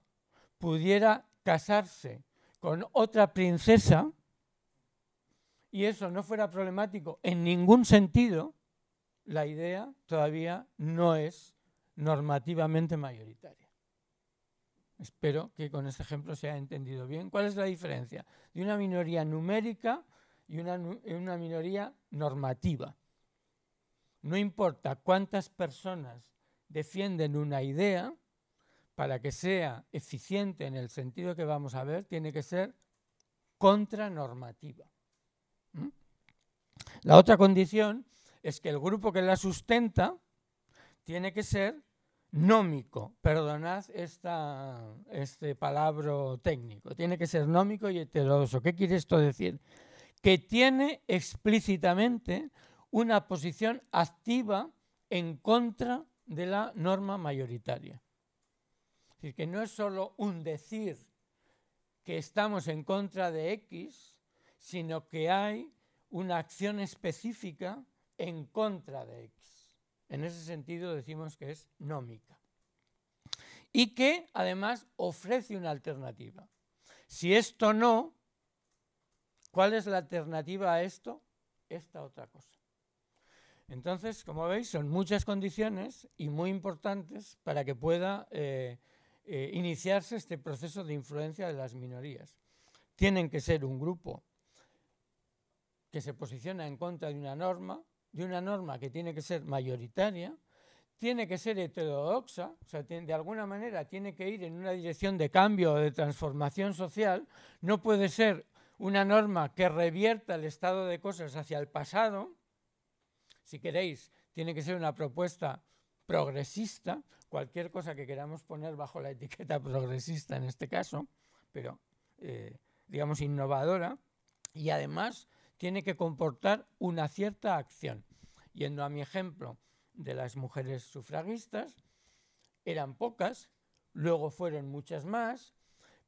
pudiera casarse con otra princesa y eso no fuera problemático en ningún sentido, la idea todavía no es normativamente mayoritaria. Espero que con este ejemplo se haya entendido bien. ¿Cuál es la diferencia de una minoría numérica y una, minoría normativa? No importa cuántas personas defienden una idea, para que sea eficiente en el sentido que vamos a ver, tiene que ser contranormativa. ¿Mm? La otra condición es que el grupo que la sustenta tiene que ser nómico, perdonad este palabra técnico, tiene que ser nómico y heterodoxo. ¿Qué quiere esto decir? Que tiene explícitamente una posición activa en contra de la norma mayoritaria. Es decir, que no es solo un decir que estamos en contra de X, sino que hay una acción específica en contra de X. En ese sentido decimos que es nómica. Y que además ofrece una alternativa. Si esto no, ¿cuál es la alternativa a esto? Esta otra cosa. Entonces, como veis, son muchas condiciones y muy importantes para que pueda eh, eh, iniciarse este proceso de influencia de las minorías. Tienen que ser un grupo que se posiciona en contra de una norma, de una norma que tiene que ser mayoritaria, tiene que ser heterodoxa, o sea, de alguna manera tiene que ir en una dirección de cambio o de transformación social, no puede ser una norma que revierta el estado de cosas hacia el pasado, si queréis, tiene que ser una propuesta progresista, cualquier cosa que queramos poner bajo la etiqueta progresista en este caso, pero eh, digamos innovadora, y además tiene que comportar una cierta acción. Yendo a mi ejemplo de las mujeres sufragistas, eran pocas, luego fueron muchas más,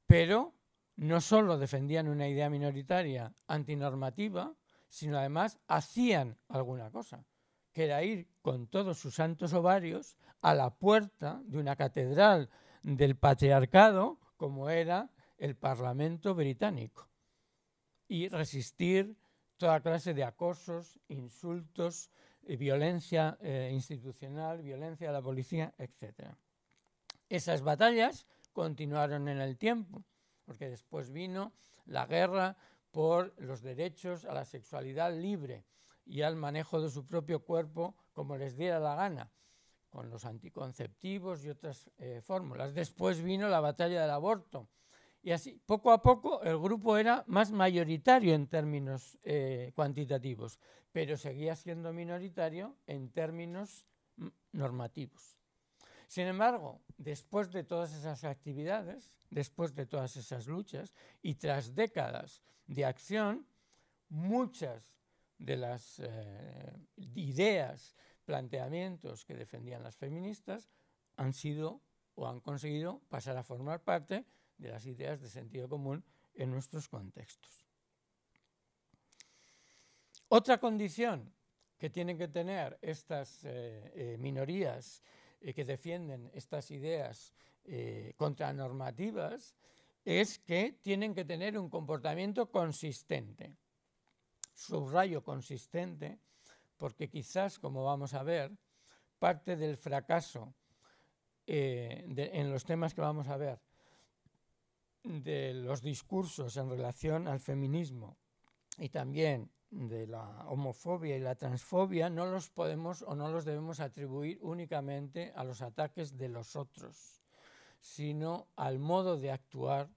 pero no solo defendían una idea minoritaria antinormativa, sino además hacían alguna cosa, que era ir con todos sus santos ovarios a la puerta de una catedral del patriarcado, como era el Parlamento británico, y resistir toda clase de acosos, insultos, eh, violencia eh, institucional, violencia de la policía, etc. Esas batallas continuaron en el tiempo, porque después vino la guerra por los derechos a la sexualidad libre y al manejo de su propio cuerpo como les diera la gana, con los anticonceptivos y otras eh, fórmulas. Después vino la batalla del aborto, y así, poco a poco, el grupo era más mayoritario en términos eh, cuantitativos, pero seguía siendo minoritario en términos mm, normativos. Sin embargo, después de todas esas actividades, después de todas esas luchas y tras décadas de acción, muchas de las eh, ideas, planteamientos que defendían las feministas han sido o han conseguido pasar a formar parte de las ideas de sentido común en nuestros contextos. Otra condición que tienen que tener estas eh, eh, minorías eh, que defienden estas ideas contranormativas es que tienen que tener un comportamiento consistente. Subrayo consistente porque quizás, como vamos a ver, parte del fracaso en los temas que vamos a ver de los discursos en relación al feminismo y también de la homofobia y la transfobia no los podemos o no los debemos atribuir únicamente a los ataques de los otros, sino al modo de actuar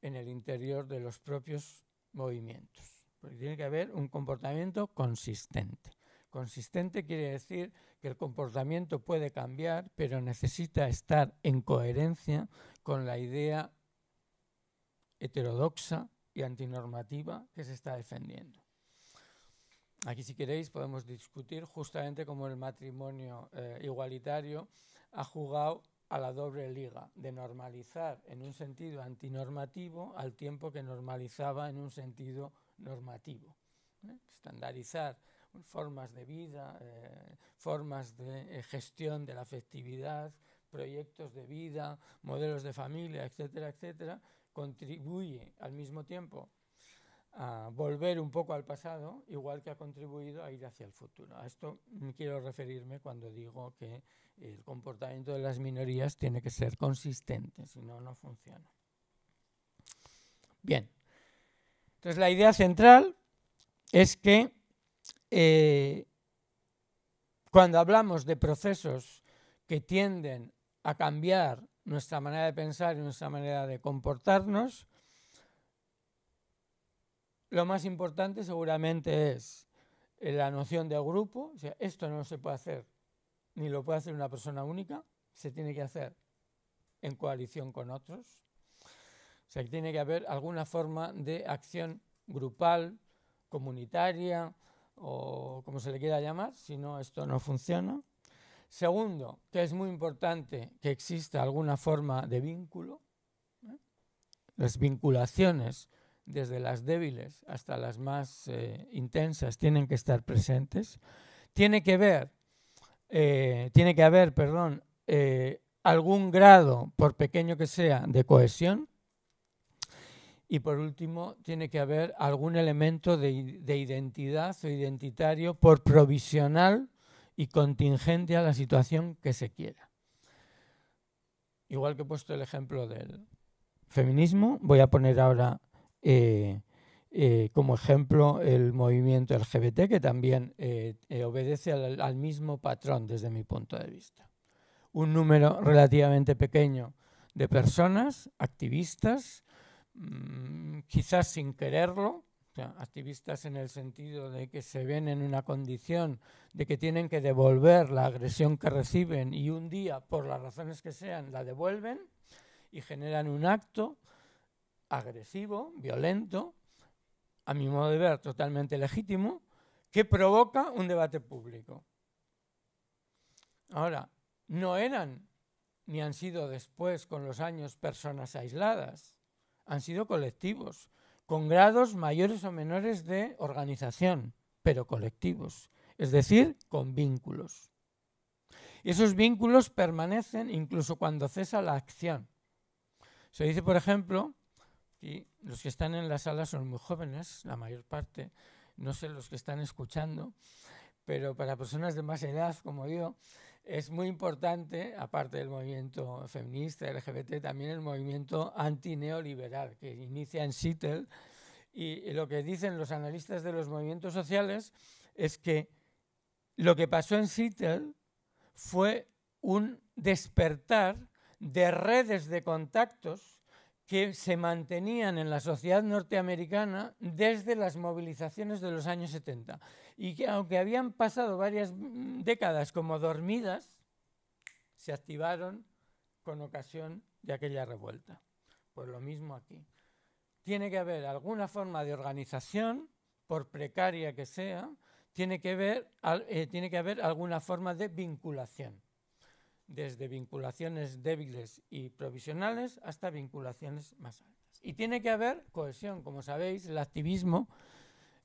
en el interior de los propios movimientos. Porque tiene que haber un comportamiento consistente. Consistente quiere decir que el comportamiento puede cambiar, pero necesita estar en coherencia con la idea heterodoxa y antinormativa que se está defendiendo. Aquí, si queréis, podemos discutir justamente cómo el matrimonio eh, igualitario ha jugado a la doble liga de normalizar en un sentido antinormativo al tiempo que normalizaba en un sentido normativo. ¿eh? Estandarizar formas de vida, eh, formas de gestión de la afectividad, proyectos de vida, modelos de familia, etcétera, etcétera, contribuye al mismo tiempo a volver un poco al pasado, igual que ha contribuido a ir hacia el futuro. A esto quiero referirme cuando digo que el comportamiento de las minorías tiene que ser consistente, si no, no funciona. Bien, entonces la idea central es que eh, cuando hablamos de procesos que tienden a cambiar nuestra manera de pensar y nuestra manera de comportarnos, lo más importante seguramente es eh, la noción de grupo. O sea, esto no se puede hacer, ni lo puede hacer una persona única, se tiene que hacer en coalición con otros. O sea, tiene que haber alguna forma de acción grupal, comunitaria o como se le quiera llamar, si no, esto no funciona. Segundo, que es muy importante que exista alguna forma de vínculo. ¿eh? Las vinculaciones, desde las débiles hasta las más eh, intensas, tienen que estar presentes. Tiene que eh, haber, algún grado, por pequeño que sea, de cohesión. Y por último, tiene que haber algún elemento de identidad o identitario por provisional y contingente a la situación que se quiera. Igual que he puesto el ejemplo del feminismo, voy a poner ahora eh, eh, como ejemplo el movimiento LGBT, que también eh, obedece al mismo patrón desde mi punto de vista. Un número relativamente pequeño de personas, activistas, mm, quizás sin quererlo, activistas en el sentido de que se ven en una condición de que tienen que devolver la agresión que reciben y un día, por las razones que sean, la devuelven y generan un acto agresivo, violento, a mi modo de ver totalmente legítimo, que provoca un debate público. Ahora, no eran ni han sido después con los años personas aisladas, han sido colectivos, con grados mayores o menores de organización, pero colectivos, es decir, con vínculos. esos vínculos permanecen incluso cuando cesa la acción. Se dice, por ejemplo, y los que están en la sala son muy jóvenes, la mayor parte, no sé los que están escuchando, pero para personas de más edad como yo, es muy importante, aparte del movimiento feminista LGBT, también el movimiento antineoliberal que inicia en Seattle. Y, lo que dicen los analistas de los movimientos sociales es que lo que pasó en Seattle fue un despertar de redes de contactos que se mantenían en la sociedad norteamericana desde las movilizaciones de los años 70 y que aunque habían pasado varias mm, décadas como dormidas, se activaron con ocasión de aquella revuelta. Pues lo mismo aquí. Tiene que haber alguna forma de organización, por precaria que sea, tiene que, eh, tiene que haber alguna forma de vinculación, desde vinculaciones débiles y provisionales hasta vinculaciones más altas. Y tiene que haber cohesión, como sabéis, el activismo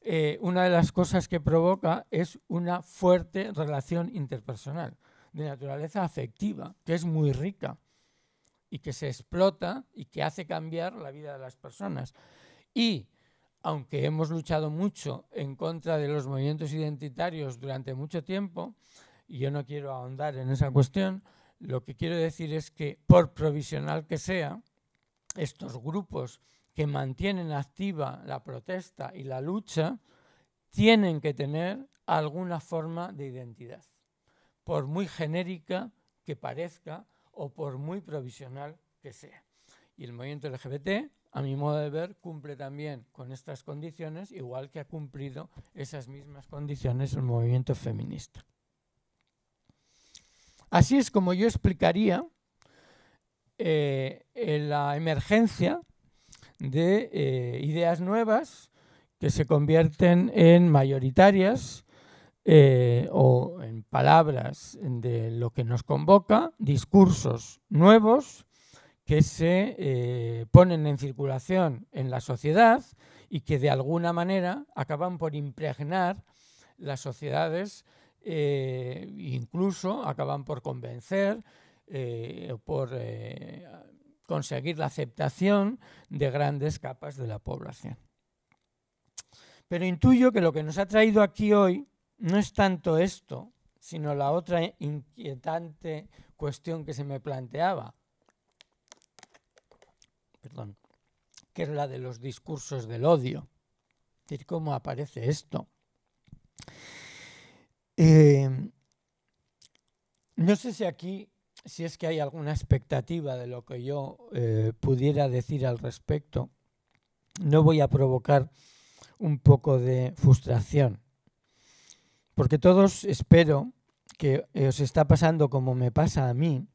eh, una de las cosas que provoca es una fuerte relación interpersonal de naturaleza afectiva, que es muy rica y que se explota y que hace cambiar la vida de las personas. Y aunque hemos luchado mucho en contra de los movimientos identitarios durante mucho tiempo, y yo no quiero ahondar en esa cuestión, lo que quiero decir es que por provisional que sea, estos grupos que mantienen activa la protesta y la lucha tienen que tener alguna forma de identidad, por muy genérica que parezca o por muy provisional que sea. Y el movimiento LGBT, a mi modo de ver, cumple también con estas condiciones, igual que ha cumplido esas mismas condiciones el movimiento feminista. Así es como yo explicaría eh, la emergencia de eh, ideas nuevas que se convierten en mayoritarias eh, o en palabras de lo que nos convoca, discursos nuevos que se eh, ponen en circulación en la sociedad y que de alguna manera acaban por impregnar las sociedades, incluso acaban por convencer, por conseguir la aceptación de grandes capas de la población. Pero intuyo que lo que nos ha traído aquí hoy no es tanto esto, sino la otra inquietante cuestión que se me planteaba, que es la de los discursos del odio. Es decir, cómo aparece esto. Eh, no sé si aquí si es que hay alguna expectativa de lo que yo eh, pudiera decir al respecto, no voy a provocar un poco de frustración. Porque todos espero que eh, os está pasando como me pasa a mí,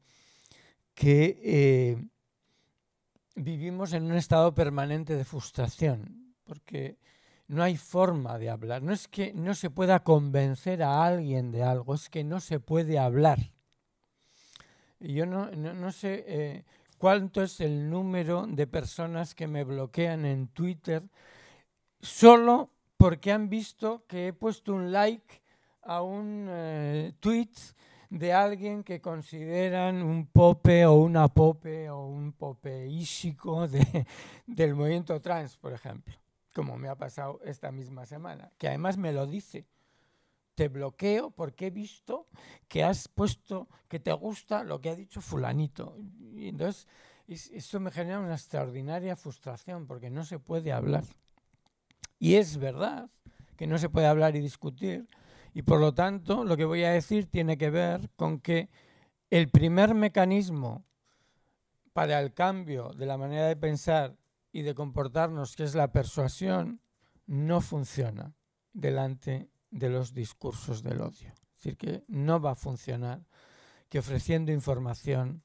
que eh, vivimos en un estado permanente de frustración, porque no hay forma de hablar. No es que no se pueda convencer a alguien de algo, es que no se puede hablar. Yo no, sé eh, cuánto es el número de personas que me bloquean en Twitter solo porque han visto que he puesto un like a un eh, tweet de alguien que consideran un pope o una pope o un popeísico [laughs] del movimiento trans, por ejemplo, como me ha pasado esta misma semana, que además me lo dice te bloqueo porque he visto que has puesto, que te gusta lo que ha dicho fulanito. Y entonces, eso me genera una extraordinaria frustración porque no se puede hablar. Y es verdad que no se puede hablar y discutir. Y por lo tanto, lo que voy a decir tiene que ver con que el primer mecanismo para el cambio de la manera de pensar y de comportarnos, que es la persuasión, no funciona delante de los discursos del odio. Es decir, que no va a funcionar que ofreciendo información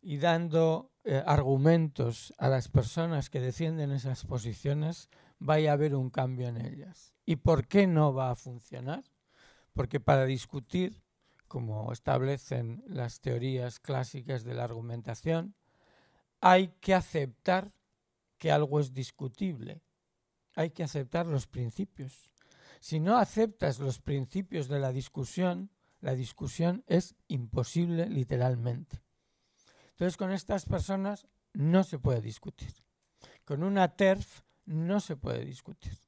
y dando eh, argumentos a las personas que defienden esas posiciones vaya a haber un cambio en ellas. ¿Y por qué no va a funcionar? Porque para discutir, como establecen las teorías clásicas de la argumentación, hay que aceptar que algo es discutible. Hay que aceptar los principios. Si no aceptas los principios de la discusión, la discusión es imposible literalmente. Entonces con estas personas no se puede discutir. Con una TERF no se puede discutir.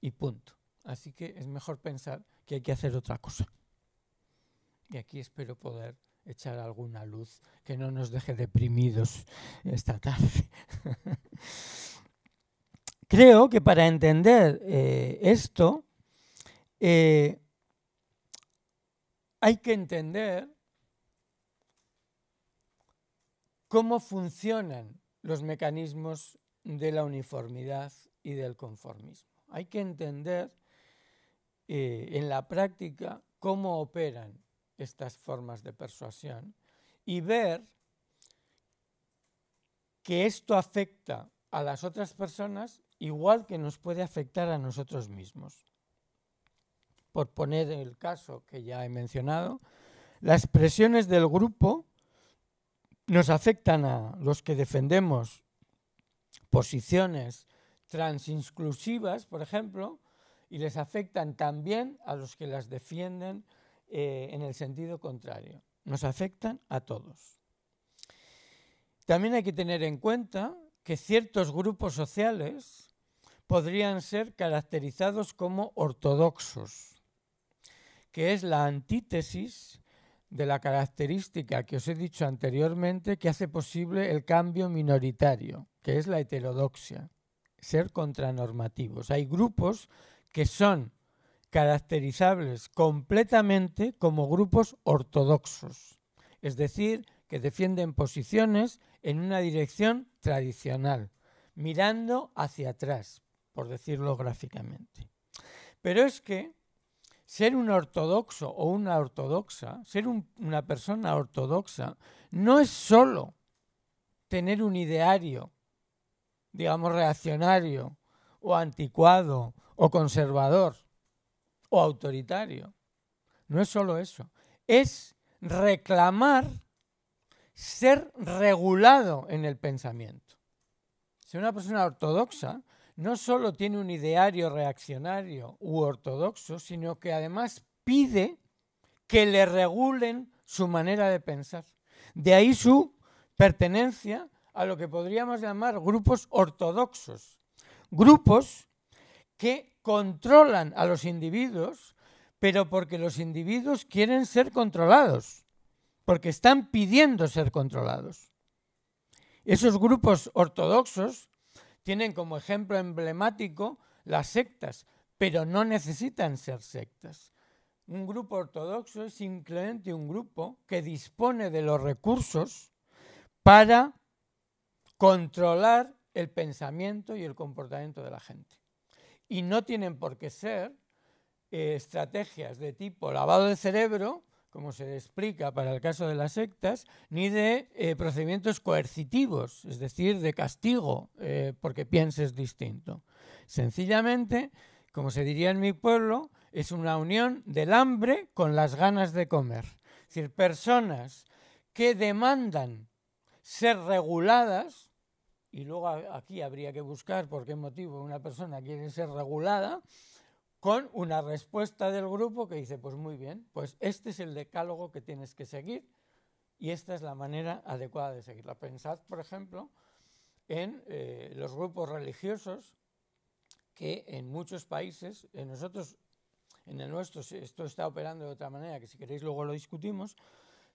Y punto. Así que es mejor pensar que hay que hacer otra cosa. Y aquí espero poder echar alguna luz que no nos deje deprimidos esta tarde. [laughs] Creo que para entender eh, esto eh, hay que entender cómo funcionan los mecanismos de la uniformidad y del conformismo. Hay que entender eh, en la práctica cómo operan estas formas de persuasión y ver que esto afecta a las otras personas igual que nos puede afectar a nosotros mismos por poner el caso que ya he mencionado, las presiones del grupo nos afectan a los que defendemos posiciones transinclusivas, por ejemplo, y les afectan también a los que las defienden eh, en el sentido contrario. Nos afectan a todos. También hay que tener en cuenta que ciertos grupos sociales podrían ser caracterizados como ortodoxos que es la antítesis de la característica que os he dicho anteriormente que hace posible el cambio minoritario, que es la heterodoxia, ser contranormativos. Hay grupos que son caracterizables completamente como grupos ortodoxos, es decir, que defienden posiciones en una dirección tradicional, mirando hacia atrás, por decirlo gráficamente. Pero es que ser un ortodoxo o una ortodoxa, ser una persona ortodoxa, no es solo tener un ideario, digamos, reaccionario o anticuado o conservador o autoritario. No es solo eso, es reclamar ser regulado en el pensamiento. Ser una persona ortodoxa no solo tiene un ideario reaccionario u ortodoxo, sino que además pide que le regulen su manera de pensar. De ahí su pertenencia a lo que podríamos llamar grupos ortodoxos, grupos que controlan a los individuos, pero porque los individuos quieren ser controlados, porque están pidiendo ser controlados. Esos grupos ortodoxos tienen como ejemplo emblemático las sectas, pero no necesitan ser sectas. Un grupo ortodoxo es simplemente un grupo que dispone de los recursos para controlar el pensamiento y el comportamiento de la gente. Y no tienen por qué ser eh, estrategias de tipo lavado de cerebro, como se explica para el caso de las sectas, ni de eh, procedimientos coercitivos, es decir, de castigo eh, porque pienses distinto. Sencillamente, como se diría en mi pueblo, es una unión del hambre con las ganas de comer. Es decir, personas que demandan ser reguladas, y luego aquí habría que buscar por qué motivo una persona quiere ser regulada, con una respuesta del grupo que dice, pues muy bien, pues este es el decálogo que tienes que seguir y esta es la manera adecuada de seguirla. Pensad, por ejemplo, en eh, los grupos religiosos que en muchos países, en nosotros, en el nuestro, esto está operando de otra manera, que si queréis luego lo discutimos,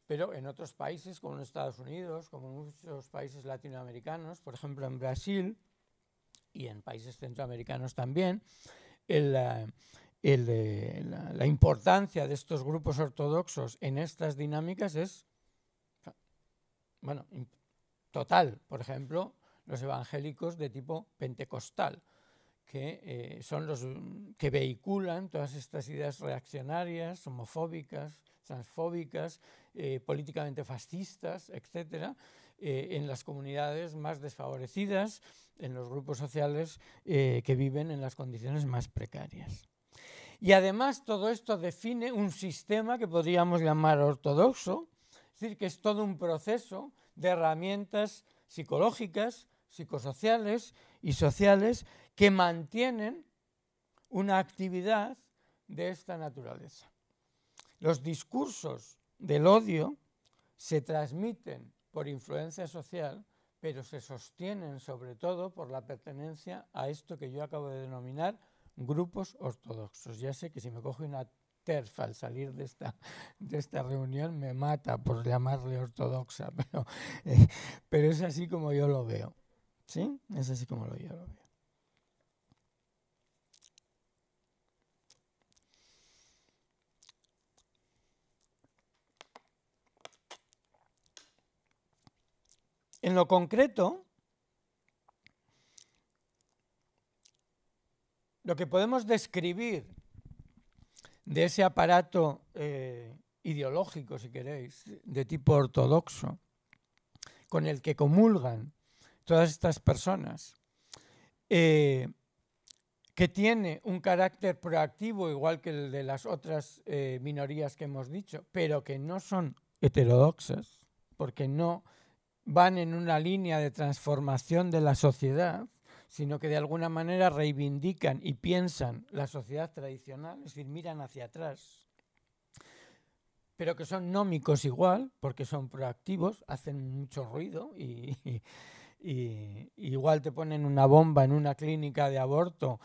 pero en otros países como en Estados Unidos, como en muchos países latinoamericanos, por ejemplo en Brasil y en países centroamericanos también, eh, la, importancia de estos grupos ortodoxos en estas dinámicas es, bueno, total. Por ejemplo, los evangélicos de tipo pentecostal, que eh, son los mm, que vehiculan todas estas ideas reaccionarias, homofóbicas, transfóbicas, eh, políticamente fascistas, etc., eh, en las comunidades más desfavorecidas, en los grupos sociales eh, que viven en las condiciones más precarias. Y además todo esto define un sistema que podríamos llamar ortodoxo, es decir, que es todo un proceso de herramientas psicológicas, psicosociales y sociales que mantienen una actividad de esta naturaleza. Los discursos del odio se transmiten por influencia social, pero se sostienen sobre todo por la pertenencia a esto que yo acabo de denominar grupos ortodoxos. Ya sé que si me coge una terfa al salir de esta, de esta reunión me mata por llamarle ortodoxa, [laughs] pero, eh, pero es así como yo lo veo. ¿Sí? Es así como yo lo veo. En lo concreto, lo que podemos describir de ese aparato eh, ideológico, si queréis, de tipo ortodoxo, con el que comulgan todas estas personas, eh, que tiene un carácter proactivo igual que el de las otras eh, minorías que hemos dicho, pero que no son heterodoxas, porque no van en una línea de transformación de la sociedad, sino que de alguna manera reivindican y piensan la sociedad tradicional, es decir, miran hacia atrás, pero que son nómicos igual, porque son proactivos, hacen mucho ruido y, [laughs] igual te ponen una bomba en una clínica de aborto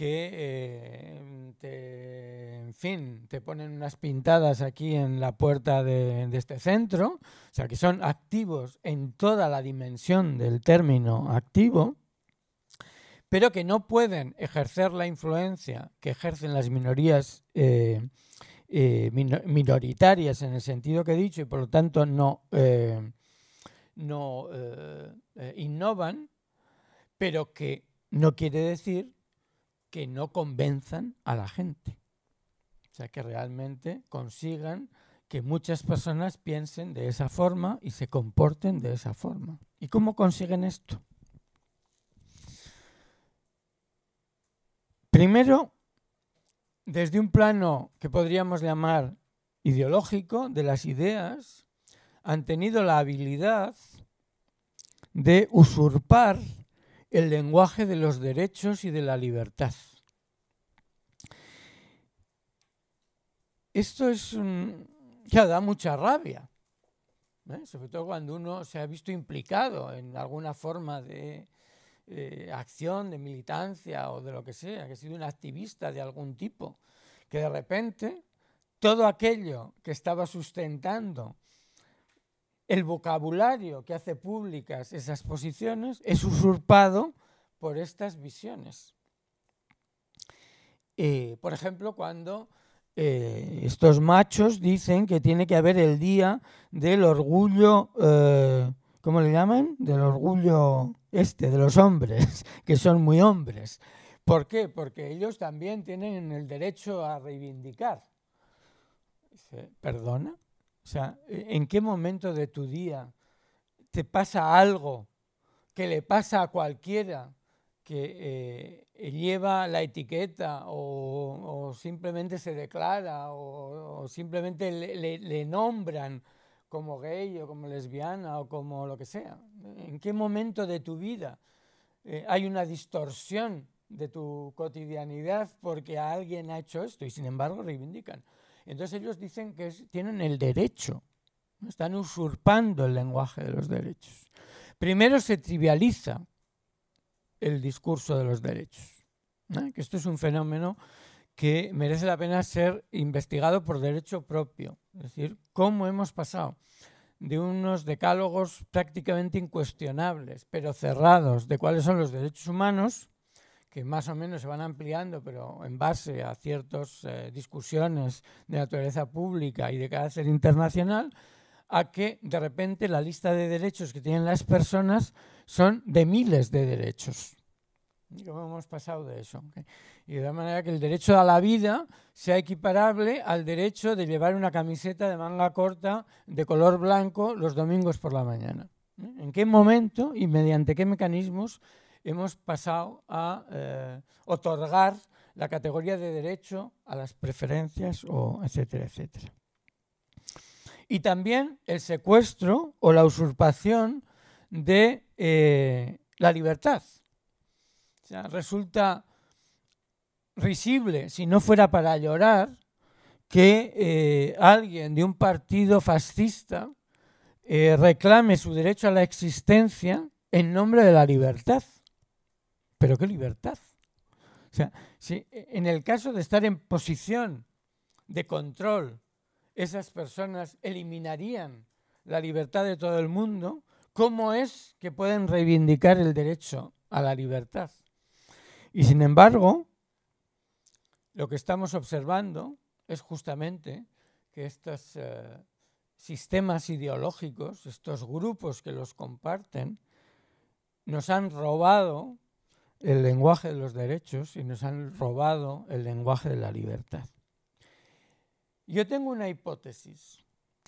que, em, te, en fin, te ponen unas pintadas aquí en la puerta de, este centro, o sea, que son activos en toda la dimensión del término activo, pero que no pueden ejercer la influencia que ejercen las minorías eh, eh, minoritarias en el sentido que he dicho y por lo tanto no, eh, no innovan, pero que no quiere decir que no convenzan a la gente. O sea, que realmente consigan que muchas personas piensen de esa forma y se comporten de esa forma. ¿Y cómo consiguen esto? Primero, desde un plano que podríamos llamar ideológico de las ideas, han tenido la habilidad de usurpar el lenguaje de los derechos y de la libertad. Esto es ya da mucha rabia, ¿eh? sobre todo cuando uno se ha visto implicado en alguna forma de acción, de militancia o de lo que sea, que ha sido un activista de algún tipo, que de repente todo aquello que estaba sustentando el vocabulario que hace públicas esas posiciones es usurpado por estas visiones. Eh, por ejemplo, cuando eh, estos machos dicen que tiene que haber el día del orgullo, eh, ¿cómo le llaman? Del orgullo este, de los hombres, [laughs] que son muy hombres. ¿Por qué? Porque ellos también tienen el derecho a reivindicar. ¿Perdona? O sea, ¿e, ¿en qué momento de tu día te pasa algo que le pasa a cualquiera que eh, lleva la etiqueta o, simplemente se declara o, simplemente le, nombran? como gay o como lesbiana o como lo que sea. ¿En qué momento de tu vida eh, hay una distorsión de tu cotidianidad porque alguien ha hecho esto y sin embargo reivindican? Entonces ellos dicen que tienen el derecho, están usurpando el lenguaje de los derechos. Primero se trivializa el discurso de los derechos, que esto es un fenómeno que merece la pena ser investigado por derecho propio, es decir, cómo hemos pasado de unos decálogos prácticamente incuestionables, pero cerrados, de cuáles son los derechos humanos, que más o menos se van ampliando, pero en base a ciertas eh, discusiones de naturaleza pública y de carácter internacional, a que de repente la lista de derechos que tienen las personas son de miles de derechos. ¿Cómo hemos pasado de eso? Y de manera que el derecho a la vida sea equiparable al derecho de llevar una camiseta de manga corta de color blanco los domingos por la mañana. ¿eh? ¿En qué momento y mediante qué mecanismos hemos pasado a eh, otorgar la categoría de derecho a las preferencias, o etcétera, etcétera. Y también el secuestro o la usurpación de eh, la libertad. resulta risible, si no fuera para llorar, que eh, alguien de un partido fascista reclame su derecho a la existencia en nombre de la libertad. Pero qué libertad. O sea, si en el caso de estar en posición de control, esas personas eliminarían la libertad de todo el mundo, ¿cómo es que pueden reivindicar el derecho a la libertad? Y sin embargo, lo que estamos observando es justamente que estos eh, sistemas ideológicos, estos grupos que los comparten, nos han robado el lenguaje de los derechos y nos han robado el lenguaje de la libertad. Yo tengo una hipótesis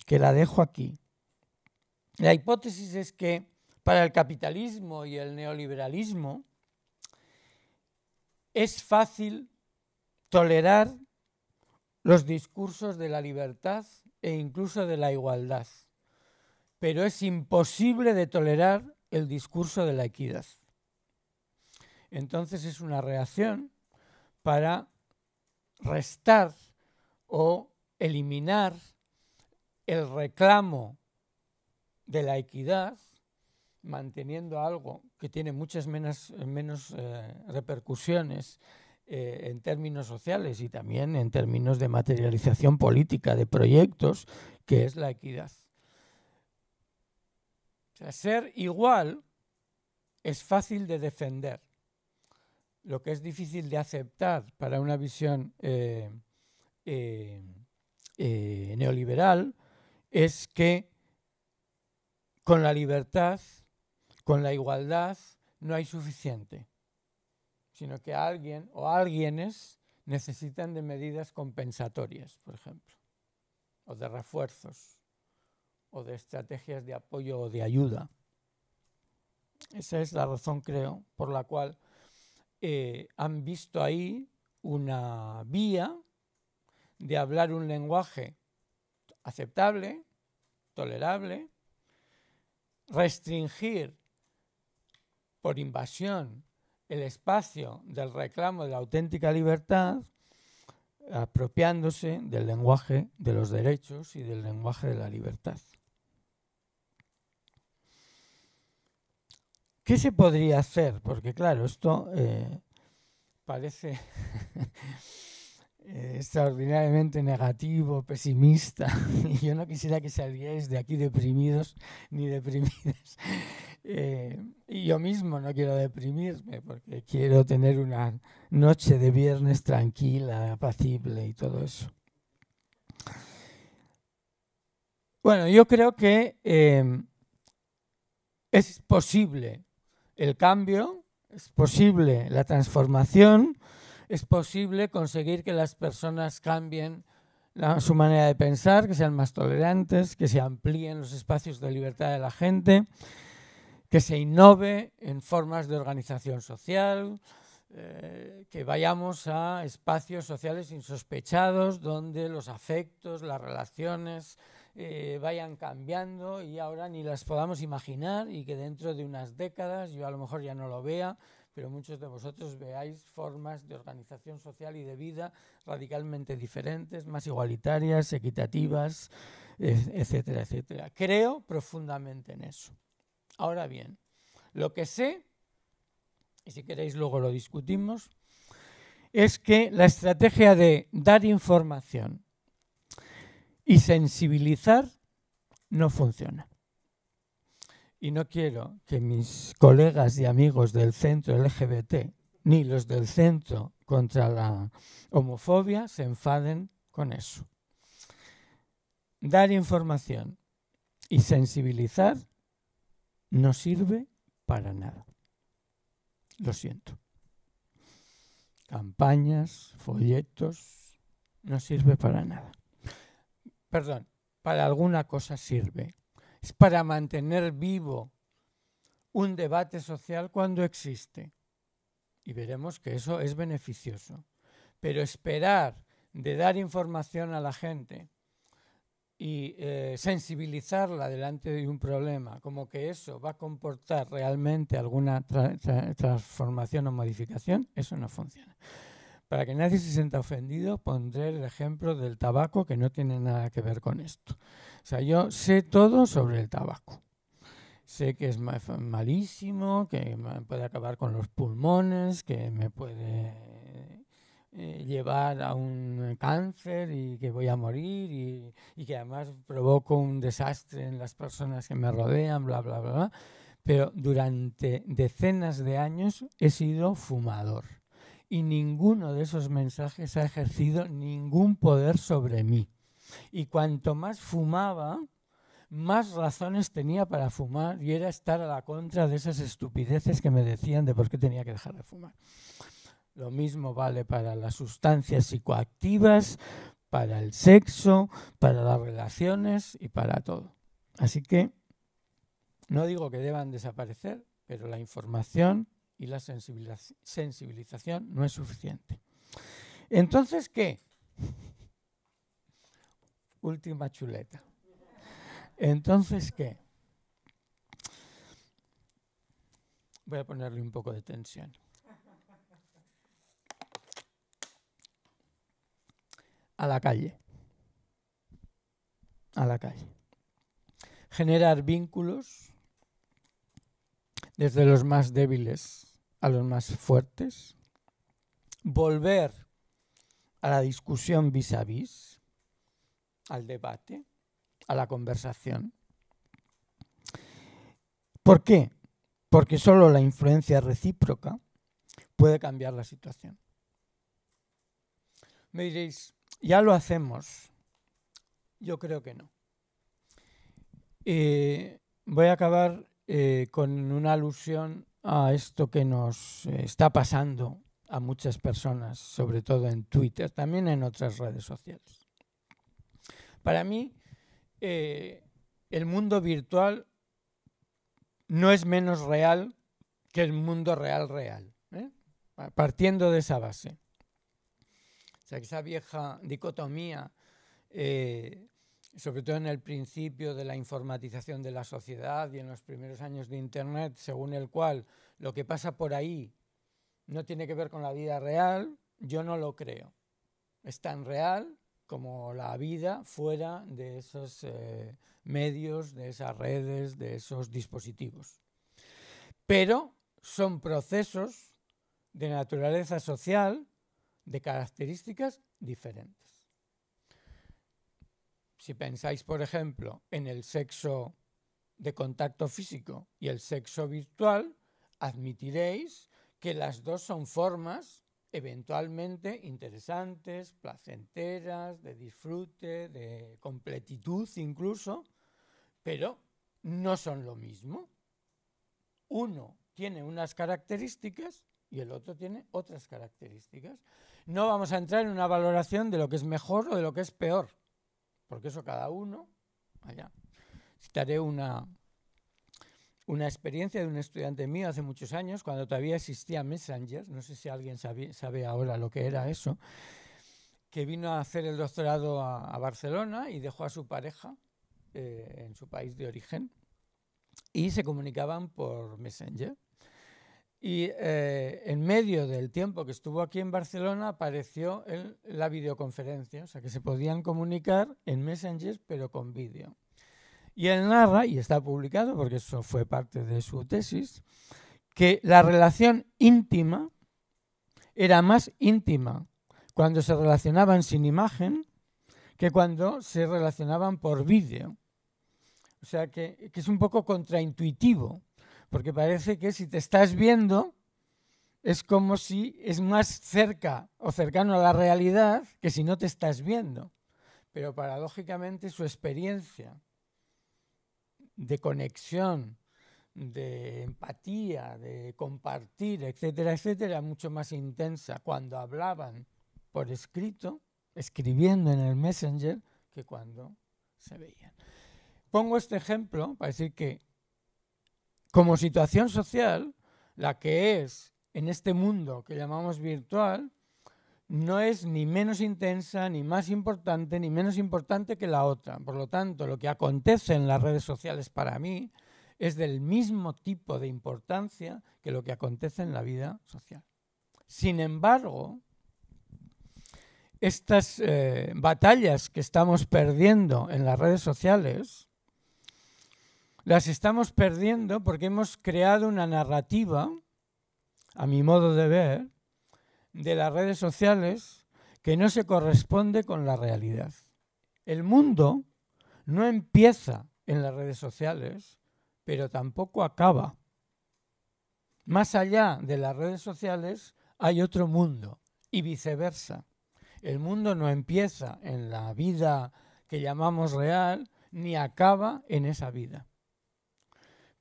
que la dejo aquí. La hipótesis es que para el capitalismo y el neoliberalismo es fácil tolerar los discursos de la libertad e incluso de la igualdad, pero es imposible de tolerar el discurso de la equidad. Entonces es una reacción para restar o eliminar el reclamo de la equidad, manteniendo algo que tiene muchas menos, eh, repercusiones eh, en términos sociales y también en términos de materialización política de proyectos, que es la equidad. ser igual es fácil de defender lo que es difícil de aceptar para una visión eh, eh, eh, neoliberal es que con la libertad, con la igualdad, no hay suficiente, sino que alguien o alguienes necesitan de medidas compensatorias, por ejemplo, o de refuerzos, o de estrategias de apoyo o de ayuda. Esa es la razón, creo, por la cual eh, han visto ahí una vía de hablar un lenguaje aceptable, tolerable, restringir por invasión el espacio del reclamo de la auténtica libertad, apropiándose del lenguaje de los derechos y del lenguaje de la libertad. ¿Qué se podría hacer? Porque claro, esto eh, parece [laughs] extraordinariamente negativo, pesimista, [laughs] y yo no quisiera que salierais de aquí deprimidos ni deprimidas. [laughs] Eh, y yo mismo no quiero deprimirme porque quiero tener una noche de viernes tranquila, apacible y todo eso. Bueno, yo creo que eh, es posible el cambio, es posible la transformación, es posible conseguir que las personas cambien su manera de pensar, que sean más tolerantes, que se amplíen los espacios de libertad de la gente, que se innove en formas de organización social, eh, que vayamos a espacios sociales insospechados donde los afectos, las relaciones, eh, vayan cambiando y ahora ni las podamos imaginar y que dentro de unas décadas, yo a lo mejor ya no lo vea, pero muchos de vosotros veáis formas de organización social y de vida radicalmente diferentes, más igualitarias, equitativas, e, etcétera, etcétera. Creo profundamente en eso. Ahora bien, lo que sé, y si queréis luego lo discutimos, es que la estrategia de dar información y sensibilizar no funciona. Y no quiero que mis colegas y amigos del centro LGBT, ni los del centro contra la homofobia, se enfaden con eso. Dar información y sensibilizar no sirve para nada. Lo siento. Campañas, folletos, no sirve para nada perdón, para alguna cosa sirve. Es para mantener vivo un debate social cuando existe. Y veremos que eso es beneficioso. Pero esperar de dar información a la gente y eh, sensibilizarla delante de un problema, como que eso va a comportar realmente alguna transformación o modificación, eso no funciona. Para que nadie se sienta ofendido, pondré el ejemplo del tabaco que no tiene nada que ver con esto. O sea, yo sé todo sobre el tabaco. Sé que es malísimo, que puede acabar con los pulmones, que me puede eh, llevar a un cáncer y que voy a morir y, que además provoco un desastre en las personas que me rodean, bla, bla, bla. Pero durante decenas de años he sido fumador y ninguno de esos mensajes ha ejercido ningún poder sobre mí. Y cuanto más fumaba, más razones tenía para fumar y era estar a la contra de esas estupideces que me decían de por qué tenía que dejar de fumar. Lo mismo vale para las sustancias psicoactivas, para el sexo, para las relaciones y para todo. Así que no digo que deban desaparecer, pero la información y la sensibilización no es suficiente. Entonces, ¿qué? [laughs] Última chuleta. Entonces, ¿qué? Voy a ponerle un poco de tensión. A la calle. A la calle. Generar vínculos desde los más débiles a los más fuertes, volver a la discusión vis a vis, al debate, a la conversación. ¿Por qué? Porque solo la influencia recíproca puede cambiar la situación. Me diréis, ¿ya lo hacemos? Yo creo que no. Eh, voy a acabar eh, con una alusión a esto que nos eh, está pasando a muchas personas, sobre todo en Twitter, también en otras redes sociales. Para mí, eh, el mundo virtual no es menos real que el mundo real real, ¿eh? partiendo de esa base. O sea, esa vieja dicotomía sobre todo en el principio de la informatización de la sociedad y en los primeros años de Internet, según el cual lo que pasa por ahí no tiene que ver con la vida real, yo no lo creo. Es tan real como la vida fuera de esos eh, medios, de esas redes, de esos dispositivos. Pero son procesos de naturaleza social de características diferentes. Si pensáis, por ejemplo, en el sexo de contacto físico y el sexo virtual, admitiréis que las dos son formas eventualmente interesantes, placenteras, de disfrute, de completitud incluso, pero no son lo mismo. Uno tiene unas características y el otro tiene otras características. No vamos a entrar en una valoración de lo que es mejor o de lo que es peor porque eso cada uno, allá. Citaré una, una experiencia de un estudiante mío hace muchos años, cuando todavía existía Messenger, no sé si alguien sabe, ahora lo que era eso, que vino a hacer el doctorado a, Barcelona y dejó a su pareja eh, en su país de origen y se comunicaban por Messenger y eh, en medio del tiempo que estuvo aquí en Barcelona apareció la videoconferencia, o sea que se podían comunicar en messengers pero con vídeo. Y él narra, y está publicado porque eso fue parte de su tesis, que la relación íntima era más íntima cuando se relacionaban sin imagen que cuando se relacionaban por vídeo. O sea que, que es un poco contraintuitivo porque parece que si te estás viendo, es como si es más cerca o cercano a la realidad que si no te estás viendo. Pero paradójicamente su experiencia de conexión, de empatía, de compartir, etcétera, etcétera, mucho más intensa cuando hablaban por escrito, escribiendo en el Messenger, que cuando se veían. Pongo este ejemplo para decir que como situación social, la que es en este mundo que llamamos virtual, no es ni menos intensa, ni más importante, ni menos importante que la otra. Por lo tanto, lo que acontece en las redes sociales para mí es del mismo tipo de importancia que lo que acontece en la vida social. Sin embargo, estas eh, batallas que estamos perdiendo en las redes sociales las estamos perdiendo porque hemos creado una narrativa, a mi modo de ver, de las redes sociales que no se corresponde con la realidad. El mundo no empieza en las redes sociales, pero tampoco acaba. Más allá de las redes sociales hay otro mundo y viceversa. El mundo no empieza en la vida que llamamos real ni acaba en esa vida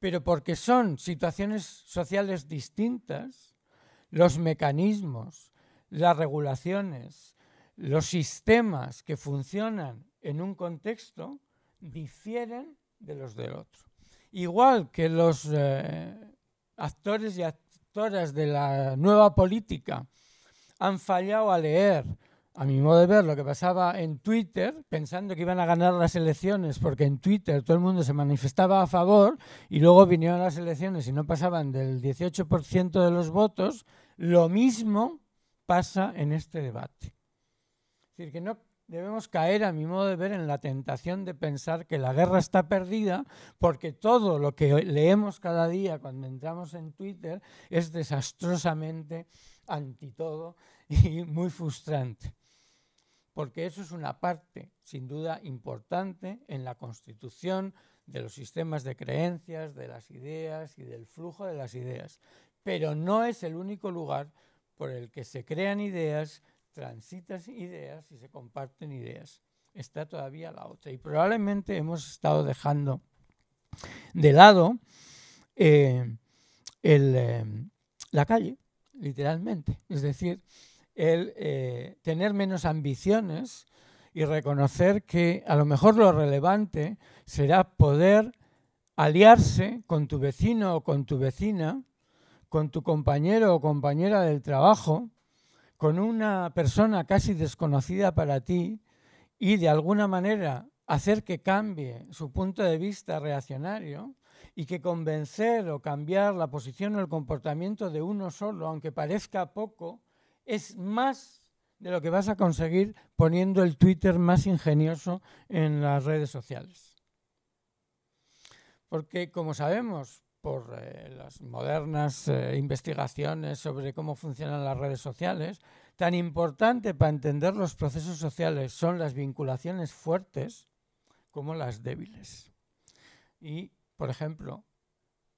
pero porque son situaciones sociales distintas, los mecanismos, las regulaciones, los sistemas que funcionan en un contexto difieren de los del otro. Igual que los eh, actores y actoras de la nueva política han fallado a leer a mi modo de ver, lo que pasaba en Twitter, pensando que iban a ganar las elecciones, porque en Twitter todo el mundo se manifestaba a favor y luego vinieron las elecciones y no pasaban del 18% de los votos, lo mismo pasa en este debate. Es decir, que no debemos caer, a mi modo de ver, en la tentación de pensar que la guerra está perdida, porque todo lo que leemos cada día cuando entramos en Twitter es desastrosamente anti todo y muy frustrante porque eso es una parte, sin duda, importante en la constitución de los sistemas de creencias, de las ideas y del flujo de las ideas. Pero no es el único lugar por el que se crean ideas, transitan ideas y se comparten ideas. Está todavía la otra. Y probablemente hemos estado dejando de lado eh, eh, la calle, literalmente. Es decir, el eh, tener menos ambiciones y reconocer que a lo mejor lo relevante será poder aliarse con tu vecino o con tu vecina, con tu compañero o compañera del trabajo, con una persona casi desconocida para ti y de alguna manera hacer que cambie su punto de vista reaccionario y que convencer o cambiar la posición o el comportamiento de uno solo, aunque parezca poco, es más de lo que vas a conseguir poniendo el Twitter más ingenioso en las redes sociales. Porque como sabemos por eh, las modernas eh, investigaciones sobre cómo funcionan las redes sociales, tan importante para entender los procesos sociales son las vinculaciones fuertes como las débiles. Y, por ejemplo,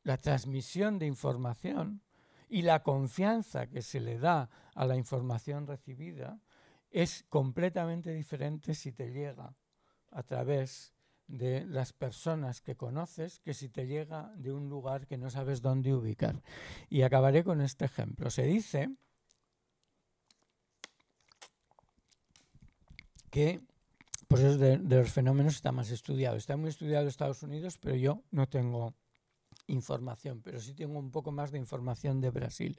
la transmisión de información y la confianza que se le da a la información recibida es completamente diferente si te llega a través de las personas que conoces que si te llega de un lugar que no sabes dónde ubicar. Y acabaré con este ejemplo. Se dice que pues de, de los fenómenos está más estudiado. Está muy estudiado en Estados Unidos, pero yo no tengo información, pero sí tengo un poco más de información de Brasil,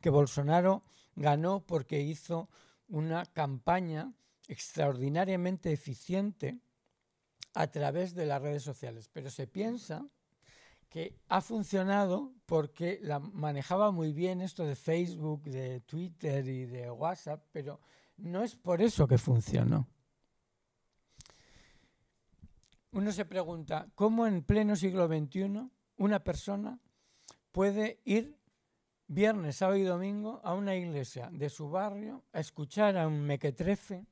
que Bolsonaro ganó porque hizo una campaña extraordinariamente eficiente a través de las redes sociales, pero se piensa que ha funcionado porque la manejaba muy bien esto de Facebook, de Twitter y de WhatsApp, pero no es por eso que funcionó. Uno se pregunta, ¿cómo en pleno siglo XXI una persona puede ir viernes, sábado y domingo a una iglesia de su barrio a escuchar a un mequetrefe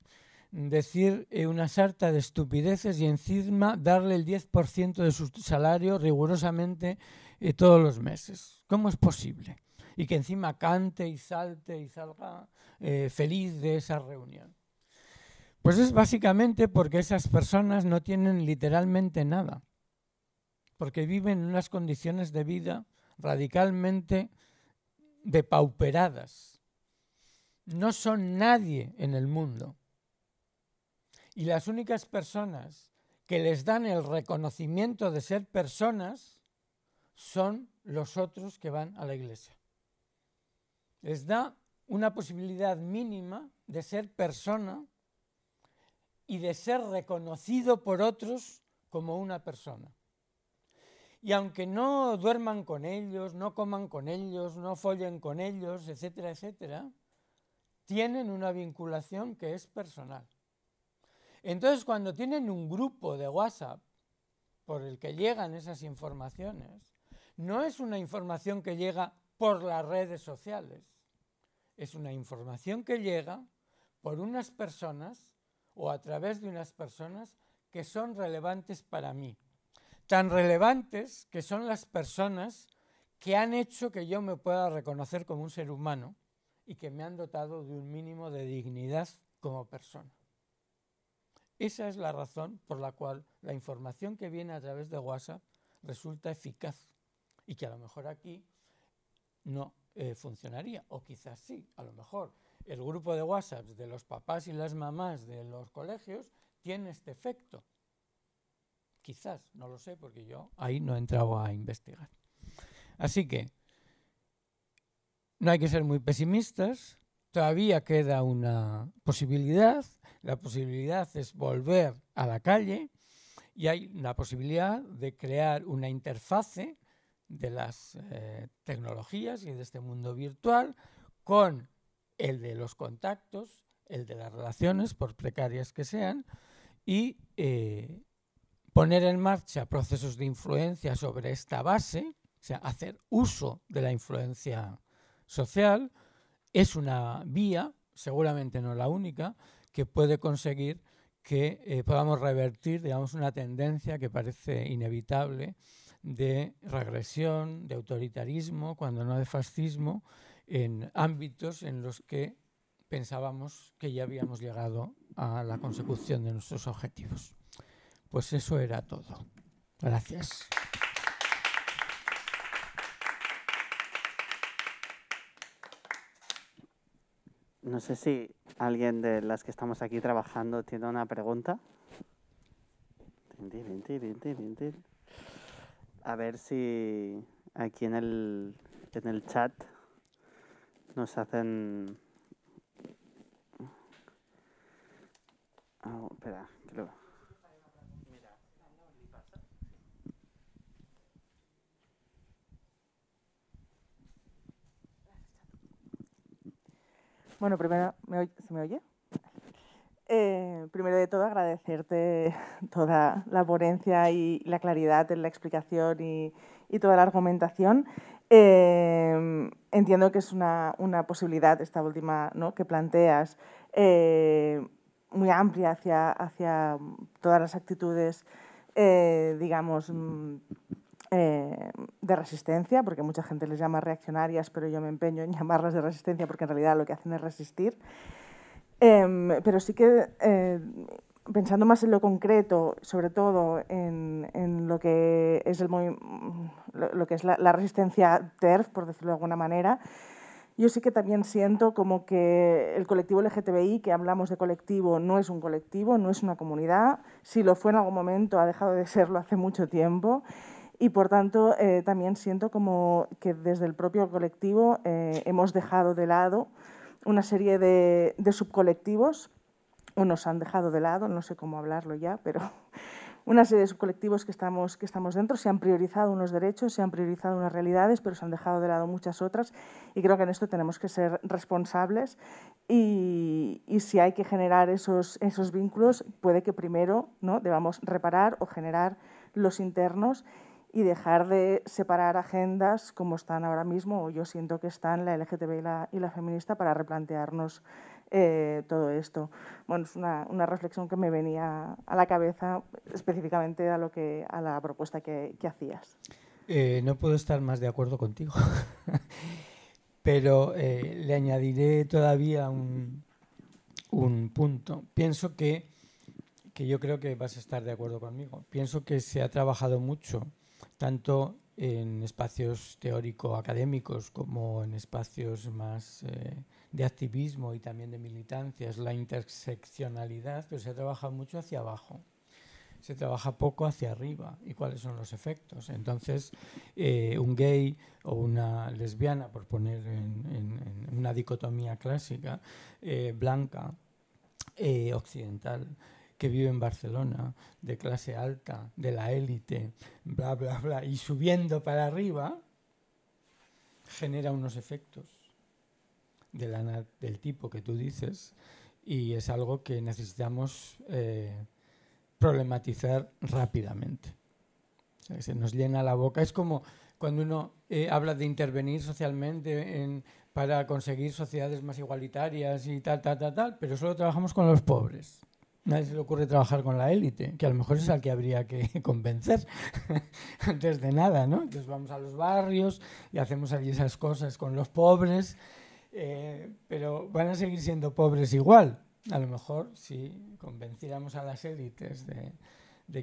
decir eh, una sarta de estupideces y encima darle el 10% de su salario rigurosamente eh, todos los meses. ¿Cómo es posible? Y que encima cante y salte y salga eh, feliz de esa reunión. Pues es básicamente porque esas personas no tienen literalmente nada porque viven en unas condiciones de vida radicalmente depauperadas. No son nadie en el mundo. Y las únicas personas que les dan el reconocimiento de ser personas son los otros que van a la iglesia. Les da una posibilidad mínima de ser persona y de ser reconocido por otros como una persona. Y aunque no duerman con ellos, no coman con ellos, no follen con ellos, etcétera, etcétera, tienen una vinculación que es personal. Entonces, cuando tienen un grupo de WhatsApp por el que llegan esas informaciones, no es una información que llega por las redes sociales, es una información que llega por unas personas o a través de unas personas que son relevantes para mí tan relevantes que son las personas que han hecho que yo me pueda reconocer como un ser humano y que me han dotado de un mínimo de dignidad como persona. Esa es la razón por la cual la información que viene a través de WhatsApp resulta eficaz y que a lo mejor aquí no eh, funcionaría, o quizás sí, a lo mejor el grupo de WhatsApp de los papás y las mamás de los colegios tiene este efecto, Quizás, no lo sé, porque yo ahí no he entrado a investigar. Así que no hay que ser muy pesimistas, todavía queda una posibilidad, la posibilidad es volver a la calle y hay la posibilidad de crear una interfase de las eh, tecnologías y de este mundo virtual con el de los contactos, el de las relaciones, por precarias que sean, y eh, poner en marcha procesos de influencia sobre esta base, o sea, hacer uso de la influencia social, es una vía, seguramente no la única, que puede conseguir que eh, podamos revertir, digamos, una tendencia que parece inevitable de regresión, de autoritarismo, cuando no de fascismo, en ámbitos en los que pensábamos que ya habíamos llegado a la consecución de nuestros objetivos. Pues eso era todo. Gracias. No sé si alguien de las que estamos aquí trabajando tiene una pregunta. A ver si aquí en el, en el chat nos hacen... Ah, espera, Bueno, primero, ¿se me oye? Eh, primero de todo, agradecerte [laughs] toda la ponencia y la claridad en la explicación y, toda la argumentación. Eh, entiendo que es una, posibilidad, esta última que planteas, eh, muy amplia hacia, hacia todas las actitudes, digamos, mm, eh, de resistencia, porque mucha gente les llama reaccionarias, pero yo me empeño en [laughs] llamarlas de resistencia porque en realidad lo que hacen es resistir. Em, pero sí que eh, pensando más en lo concreto, sobre todo en, lo que es, lo, que es la, la, resistencia TERF, por decirlo de alguna manera, yo sí que también siento como que el colectivo LGTBI, que hablamos de colectivo, no es un colectivo, no es una comunidad. Si lo fue en algún momento, ha dejado de serlo hace mucho tiempo y por tanto eh, también siento como que desde el propio colectivo eh, hemos dejado de lado una serie de, subcolectivos, o nos han dejado de lado, no sé cómo hablarlo ya, pero [laughs] una serie de subcolectivos que estamos, que estamos dentro, se han priorizado unos derechos, se han priorizado unas realidades, pero se han dejado de lado muchas otras y creo que en esto tenemos que ser responsables y, y si hay que generar esos, esos vínculos, puede que primero ¿no? debamos reparar o generar los internos y dejar de separar agendas como están ahora mismo, o yo siento que están la LGTB y la, feminista, para replantearnos eh, todo esto. Bueno, es una, reflexión que me venía a la cabeza específicamente a, lo que, a la propuesta que, hacías. Eh, no puedo estar más de acuerdo contigo, [laughs] pero eh, le añadiré todavía un, punto. Pienso que, que yo creo que vas a estar de acuerdo conmigo. Pienso que se ha trabajado mucho tanto en espacios teórico-académicos como en espacios más eh, de activismo y también de militancia, es la interseccionalidad, pero pues, se trabaja mucho hacia abajo, se trabaja poco hacia arriba y cuáles son los efectos. Entonces, eh, un gay o una lesbiana, por poner en, una dicotomía clásica, eh, blanca, occidental, que vive en Barcelona, de clase alta, de la élite, bla, bla, bla, y subiendo para arriba, genera unos efectos del tipo que tú dices y es algo que necesitamos eh, problematizar rápidamente. se nos llena la boca. Es como cuando uno eh, habla de intervenir socialmente para conseguir sociedades más igualitarias y tal, tal, tal, tal, pero solo trabajamos con los pobres nadie se le ocurre trabajar con la élite, que a lo mejor es al que habría que [laughs] convencer [laughs] antes de nada, ¿no? Entonces vamos a los barrios y hacemos allí esas cosas con los pobres, eh, pero van a seguir siendo pobres igual. A lo mejor si convenciéramos a las élites de,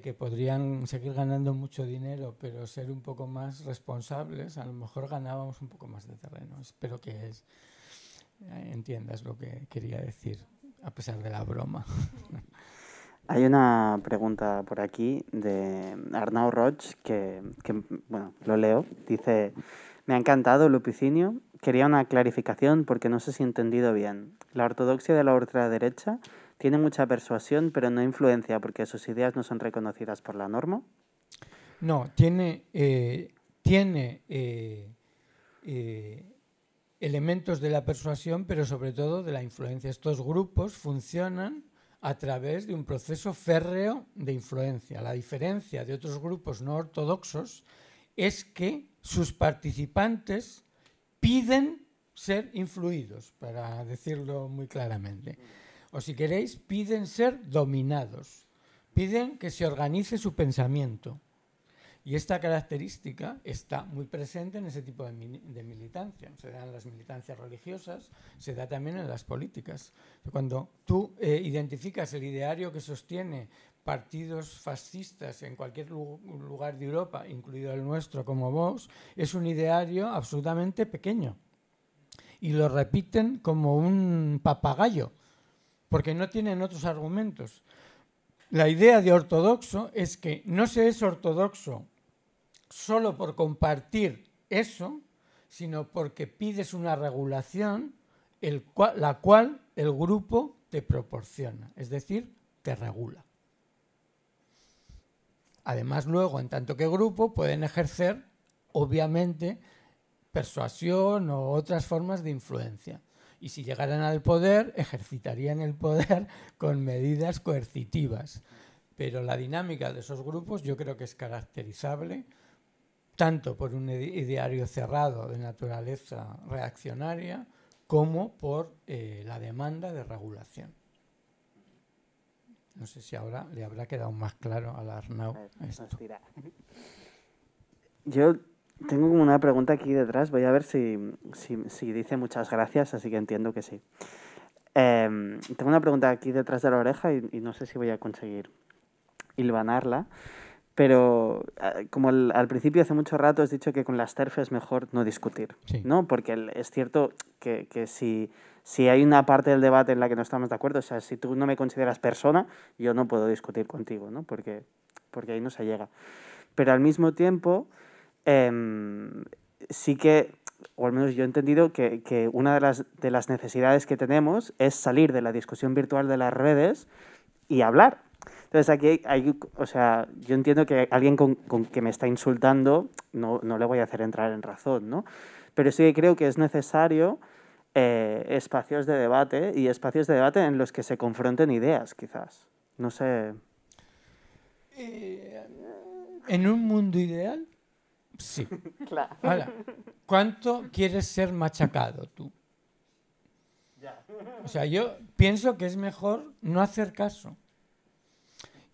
que podrían seguir ganando mucho dinero, pero ser un poco más responsables, a lo mejor ganábamos un poco más de terreno. Espero que eh, entiendas lo que quería decir. A pesar de la broma. [laughs] Hay una pregunta por aquí de Arnau Roch que, bueno, lo leo. Dice, me ha encantado Lupicinio. Quería una clarificación porque no sé si he entendido bien. La ortodoxia de la ultraderecha tiene mucha persuasión pero no influencia porque sus ideas no son reconocidas por la norma. No, tiene, eh, tiene eh, eh, elementos de la persuasión, pero sobre todo de la influencia. Estos grupos funcionan a través de un proceso férreo de influencia. La diferencia de otros grupos no ortodoxos es que sus participantes piden ser influidos, para decirlo muy claramente. O si queréis, piden ser dominados, piden que se organice su pensamiento. Y esta característica está muy presente en ese tipo de, militancia. Se da en las militancias religiosas, se da también en las políticas. Cuando tú eh, identificas el ideario que sostiene partidos fascistas en cualquier lugar de Europa, incluido el nuestro como vos, es un ideario absolutamente pequeño. Y lo repiten como un papagayo, porque no tienen otros argumentos. La idea de ortodoxo es que no se es ortodoxo solo por compartir eso, sino porque pides una regulación la cual el grupo te proporciona, es decir, te regula. Además, luego, en tanto que grupo, pueden ejercer, obviamente, persuasión o otras formas de influencia y si llegaran al poder, [laughs] ejercitarían el poder con medidas coercitivas. Pero la dinámica de esos grupos yo creo que es caracterizable tanto por un ideario cerrado de naturaleza reaccionaria como por eh, la demanda de regulación. No sé si ahora le habrá quedado más claro a la Arnau esto. [laughs] Yo tengo como una pregunta aquí detrás, voy a ver si, si, dice muchas gracias, así que entiendo que sí. Em, tengo una pregunta aquí detrás de la oreja y, no sé si voy a conseguir hilvanarla, pero eh, como al principio hace mucho rato has dicho que con las TERF es mejor no discutir, ¿no? Porque es cierto que, que si, si hay una parte del debate en la que no estamos de acuerdo, o sea, si tú no me consideras persona, yo no puedo discutir contigo, ¿no? Porque, porque ahí no se llega. Pero al mismo tiempo Em, sí que, o al menos yo he entendido, que, una de las, necesidades que tenemos es salir de la discusión virtual de las redes y hablar. Entonces aquí hay, o sea, yo entiendo que alguien con, que me está insultando no, le voy a hacer entrar en razón, ¿no? Pero sí que creo que es necesario eh, espacios de debate y espacios de debate en los que se confronten ideas, quizás. No sé. Eh, en un mundo ideal, Sí. [laughs] Claro. ¿cuánto quieres ser machacado tú? O sea, yo pienso que es mejor no hacer caso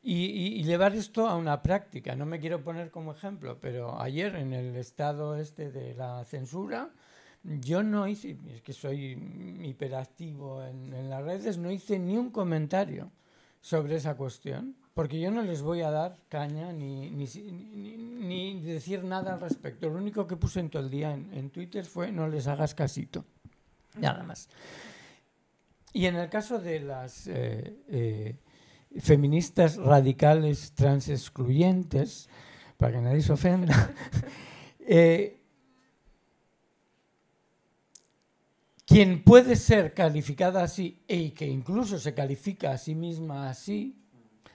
y, llevar esto a una práctica. No me quiero poner como ejemplo, pero ayer en el estado este de la censura, yo no hice, es que soy hiperactivo en las redes, no hice ni un comentario sobre esa cuestión porque yo no les voy a dar caña ni, decir nada al respecto. Lo único que puse en todo el día en, Twitter fue no les hagas casito. Nada más. Y en el caso de las eh, eh, feministas radicales trans excluyentes, para que nadie se ofenda, [laughs] eh, quien puede ser calificada así y e que incluso se califica a sí misma así,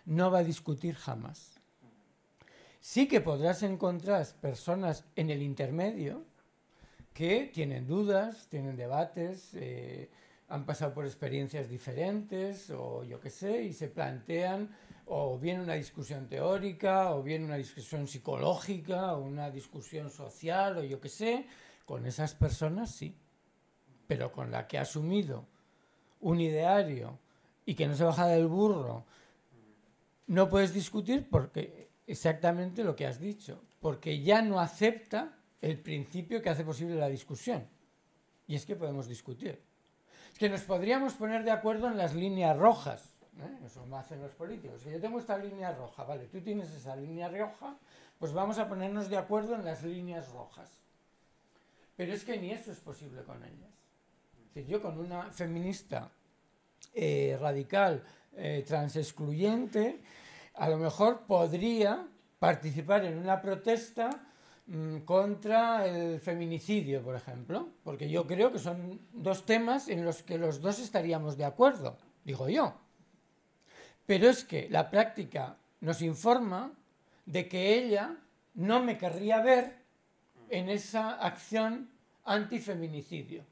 no va a discutir jamás. Sí que podrás encontrar personas en el intermedio que tienen dudas, tienen debates, eh, han pasado por experiencias diferentes o yo qué sé, y se plantean o bien una discusión teórica, o bien una discusión psicológica, o una discusión social, o yo qué sé, con esas personas sí, pero con la que ha asumido un ideario y que no se baja del burro no puedes discutir porque exactamente lo que has dicho, porque ya no acepta el principio que hace posible la discusión. Y es que podemos discutir. que nos podríamos poner de acuerdo en las líneas rojas. ¿eh? Eso lo hacen los políticos. Si yo tengo esta línea roja, vale, tú tienes esa línea roja, pues vamos a ponernos de acuerdo en las líneas rojas. Pero es que ni eso es posible con ellas. Es yo con una feminista eh, radical trans eh, transexcluyente, a lo mejor podría participar en una protesta mm, contra el feminicidio, por ejemplo, porque yo creo que son dos temas en los que los dos estaríamos de acuerdo, digo yo. Pero es que la práctica nos informa de que ella no me querría ver en esa acción antifeminicidio.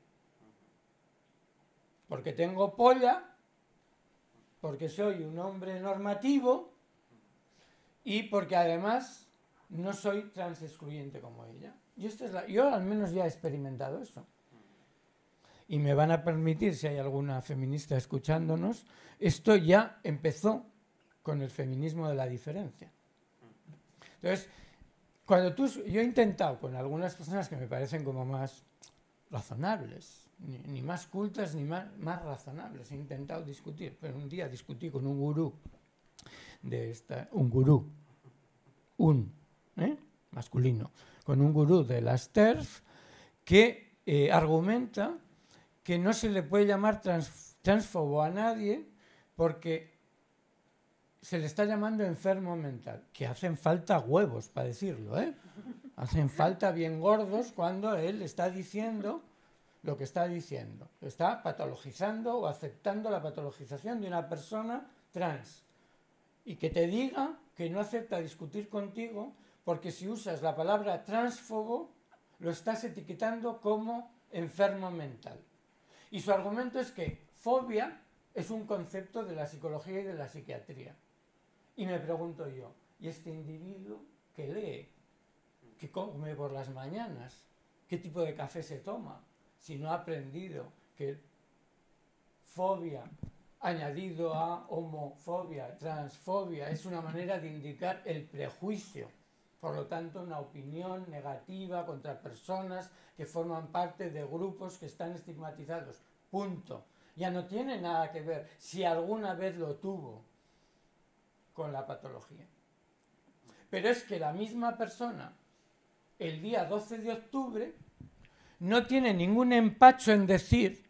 Porque tengo polla porque soy un hombre normativo y porque además no soy trans excluyente como ella. Yo, al menos ya he experimentado eso. Y me van a permitir, si hay alguna feminista escuchándonos, esto ya empezó con el feminismo de la diferencia. Entonces, cuando tú, yo he intentado con algunas personas que me parecen como más razonables, ni, más cultas ni más, más razonables. He intentado discutir, pero un día discutí con un gurú de esta, un gurú, un ¿eh? masculino, con un gurú de las TERF que eh, argumenta que no se le puede llamar trans, transfobo a nadie porque se le está llamando enfermo mental, que hacen falta huevos para decirlo, ¿eh? Hacen falta bien gordos cuando él está diciendo lo que está diciendo. Está patologizando o aceptando la patologización de una persona trans. Y que te diga que no acepta discutir contigo porque si usas la palabra transfobo, lo estás etiquetando como enfermo mental. Y su argumento es que fobia es un concepto de la psicología y de la psiquiatría. Y me pregunto yo, ¿y este individuo que lee, que come por las mañanas, qué tipo de café se toma, si no ha aprendido que fobia añadido a homofobia, transfobia, es una manera de indicar el prejuicio. Por lo tanto, una opinión negativa contra personas que forman parte de grupos que están estigmatizados. Punto. Ya no tiene nada que ver, si alguna vez lo tuvo, con la patología. Pero es que la misma persona, el día 12 de octubre, no tiene ningún empacho en decir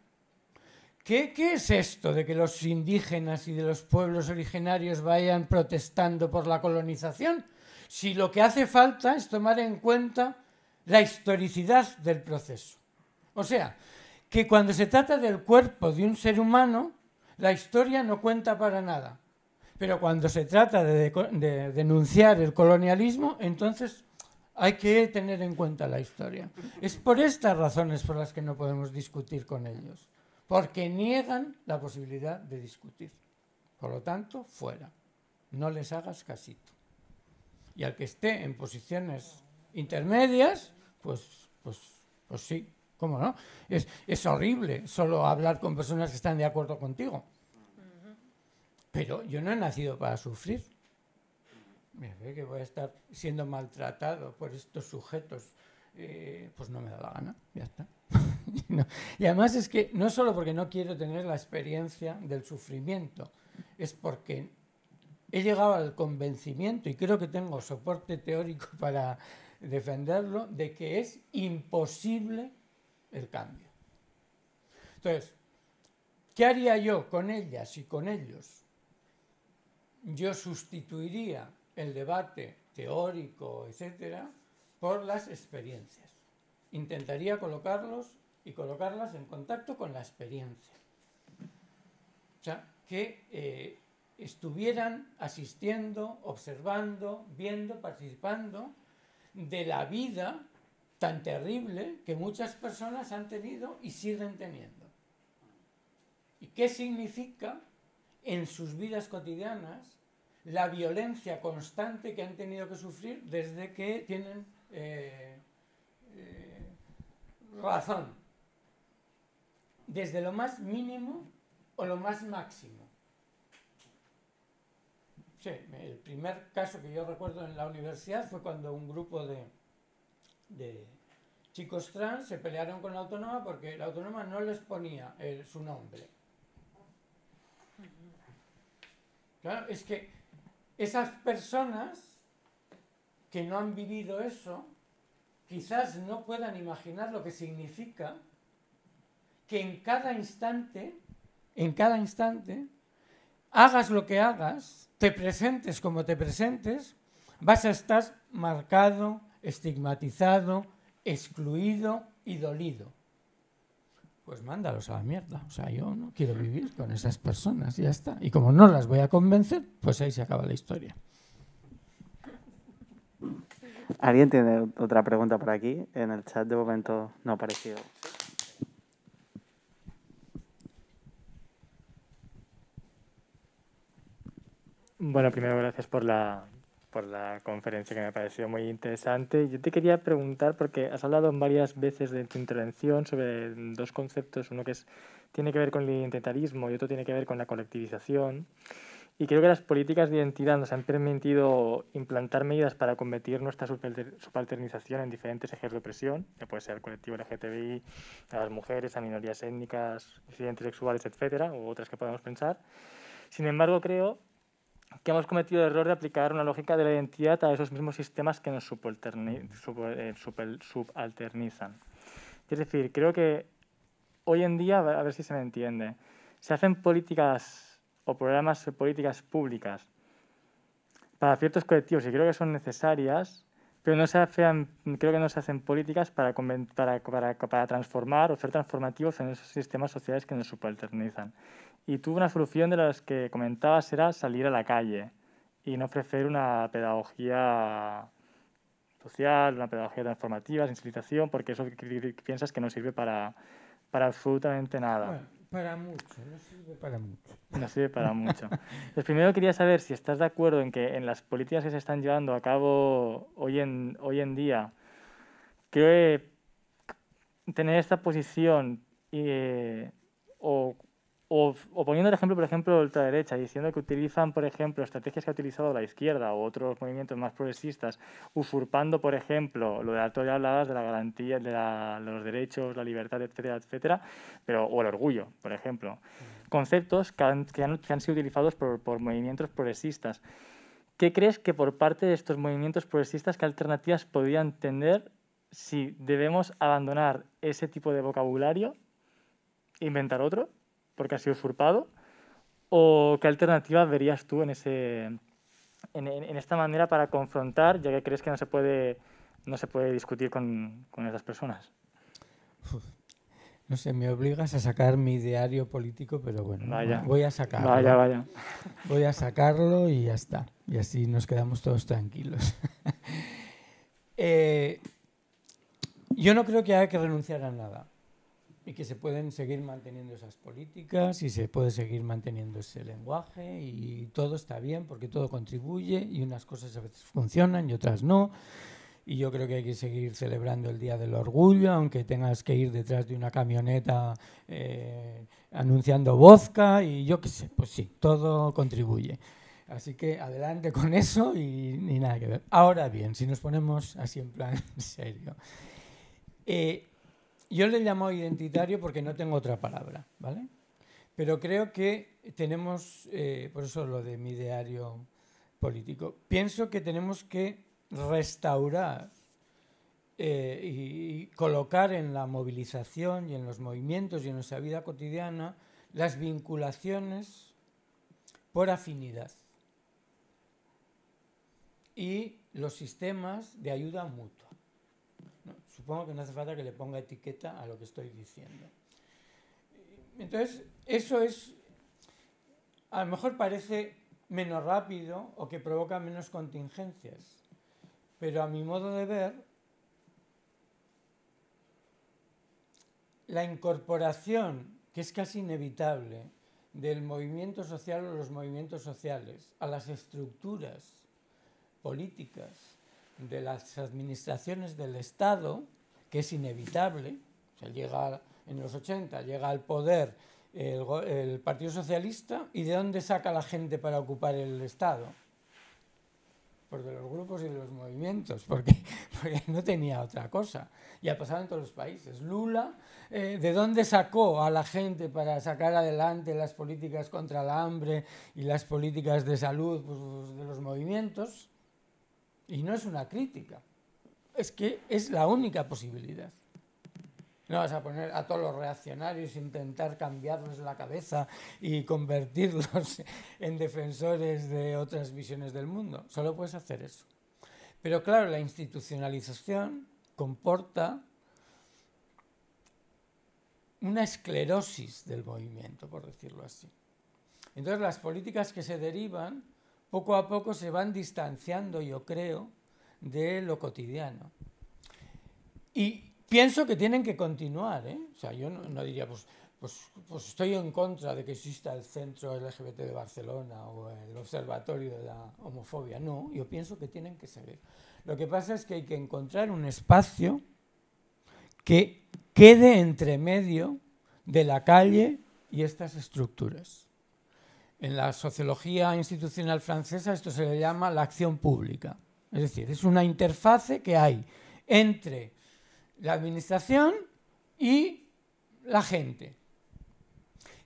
que, ¿qué es esto de que los indígenas y de los pueblos originarios vayan protestando por la colonización? Si lo que hace falta es tomar en cuenta la historicidad del proceso. O sea, que cuando se trata del cuerpo de un ser humano, la historia no cuenta para nada. Pero cuando se trata de denunciar el colonialismo, entonces hay que tener en cuenta la historia. Es por estas razones por las que no podemos discutir con ellos, porque niegan la posibilidad de discutir. Por lo tanto, fuera. No les hagas casito. Y al que esté en posiciones intermedias, pues, pues, pues sí, ¿cómo no? Es, es horrible solo hablar con personas que están de acuerdo contigo. Pero yo no he nacido para sufrir que voy a estar siendo maltratado por estos sujetos, eh, pues no me da la gana, ya está. [laughs] Y además es que no solo porque no quiero tener la experiencia del sufrimiento, es porque he llegado al convencimiento y creo que tengo soporte teórico [laughs] para defenderlo de que es imposible el cambio. Entonces, ¿qué haría yo con ellas y con ellos? Yo sustituiría el debate teórico, etcétera, por las experiencias. Intentaría colocarlos y colocarlas en contacto con la experiencia. O sea, que eh, estuvieran asistiendo, observando, viendo, participando de la vida tan terrible que muchas personas han tenido y siguen teniendo. ¿Y qué significa en sus vidas cotidianas la violencia constante que han tenido que sufrir desde que tienen eh, eh, razón. Desde lo más mínimo o lo más máximo. el primer caso que yo recuerdo en la universidad fue cuando un grupo de, de chicos trans se pelearon con la autónoma porque la autónoma no les ponía su nombre. Claro, es que esas personas que no han vivido eso, quizás no puedan imaginar lo que significa que en cada instante, en cada instante, hagas lo que hagas, te presentes como te presentes, vas a estar marcado, estigmatizado, excluido y dolido. Pues mándalos a la mierda. O sea, yo no quiero vivir con esas personas, ya está. Y como no las voy a convencer, pues ahí se acaba la historia. ¿Alguien tiene otra pregunta por aquí? En el chat de momento no ha aparecido. Bueno, primero gracias por la, por la conferencia que me pareció muy interesante. Yo te quería preguntar, porque has hablado varias veces de tu intervención sobre dos conceptos, uno que es, tiene que ver con el identitarismo y otro tiene que ver con la colectivización. Y creo que las políticas de identidad nos han permitido implantar medidas para combatir nuestra subalternización en diferentes ejes de opresión, que puede ser el colectivo LGTBI, a las mujeres, a minorías étnicas, disidentes sexuales, etcétera, u otras que podamos pensar. Sin embargo, creo que hemos cometido el error de aplicar una lógica de la identidad a esos mismos sistemas que nos eh, subalternizan. Es decir, creo que hoy en día, a ver si se me entiende, se hacen políticas o programas de políticas públicas para ciertos colectivos y creo que son necesarias, pero no se hacen, creo que no se hacen políticas para, para transformar o ser transformativos en esos sistemas sociales que nos subalternizan. Y tú una solución de las que comentabas era salir a la calle y no ofrecer una pedagogía social, una pedagogía transformativa, sensibilización, porque eso piensas que no sirve para, para absolutamente nada. Bueno, para mucho, no sirve para mucho. No sirve para mucho. Pues primero quería saber si estás de acuerdo en que en las políticas que se están llevando a cabo hoy en, hoy en día, que tener esta posición eh, o o, poniendo el ejemplo, por ejemplo, de ultraderecha, diciendo que utilizan, por ejemplo, estrategias que ha utilizado la izquierda o otros movimientos más progresistas, usurpando, por ejemplo, lo de alto ya hablabas de la garantía de los derechos, la libertad, etcétera, etcétera, pero, o el orgullo, por ejemplo. Conceptos que han, sido utilizados por, movimientos progresistas. ¿Qué crees que por parte de estos movimientos progresistas, qué alternativas podrían tener si debemos abandonar ese tipo de vocabulario, inventar otro? porque ha sido usurpado? ¿O qué alternativa verías tú en, ese, en, esta manera para confrontar, ya que crees que no se puede, no se puede discutir con, con esas personas? No sé, me obligas a sacar mi diario político, pero bueno, voy a sacarlo. Vaya, vaya. Voy a sacarlo y ya está. Y así nos quedamos todos tranquilos. [laughs] Eh, yo no creo que haya que renunciar a nada y que se pueden seguir manteniendo esas políticas y se puede seguir manteniendo ese lenguaje y todo está bien porque todo contribuye y unas cosas a veces funcionan y otras no. Y yo creo que hay que seguir celebrando el Día del Orgullo, aunque tengas que ir detrás de una camioneta eh, anunciando vodka y yo qué sé, pues sí, todo contribuye. Así que adelante con eso y, nada que ver. Ahora bien, si nos ponemos así en plan [laughs] serio. Eh, yo le llamo identitario porque no tengo otra palabra, ¿vale? Pero creo que tenemos, eh, por eso lo de mi diario político, pienso que tenemos que restaurar eh, y colocar en la movilización y en los movimientos y en nuestra vida cotidiana las vinculaciones por afinidad y los sistemas de ayuda mutua. Supongo que no hace falta que le ponga etiqueta a lo que estoy diciendo. Entonces, eso es, a lo mejor parece menos rápido o que provoca menos contingencias, pero a mi modo de ver, la incorporación, que es casi inevitable, del movimiento social o los movimientos sociales a las estructuras políticas de las administraciones del Estado, que es inevitable, o sea, llega en los 80, llega al poder el, Partido Socialista, ¿y de dónde saca la gente para ocupar el Estado? Pues de los grupos y de los movimientos, porque, [laughs] no tenía otra cosa. Y ha pasado en todos los países. Lula, eh, ¿de dónde sacó a la gente para sacar adelante las políticas contra el hambre y las políticas de salud? Pues, pues, de los movimientos y no es una crítica, es que es la única posibilidad. No vas a poner a todos los reaccionarios, intentar cambiarles la cabeza y convertirlos [laughs] en defensores de otras visiones del mundo. Solo puedes hacer eso. Pero claro, la institucionalización comporta una esclerosis del movimiento, por decirlo así. Entonces las políticas que se derivan poco a poco se van distanciando, yo creo, de lo cotidiano. Y pienso que tienen que continuar, ¿eh? yo no, diría, pues, pues, pues, estoy en contra de que exista el centro LGBT de Barcelona o el observatorio de la homofobia. No, yo pienso que tienen que seguir. Lo que pasa es que hay que encontrar un espacio que quede entre medio de la calle y estas estructuras. En la sociología institucional francesa esto se le llama la acción pública. Es decir, es una interfase que hay entre la administración y la gente.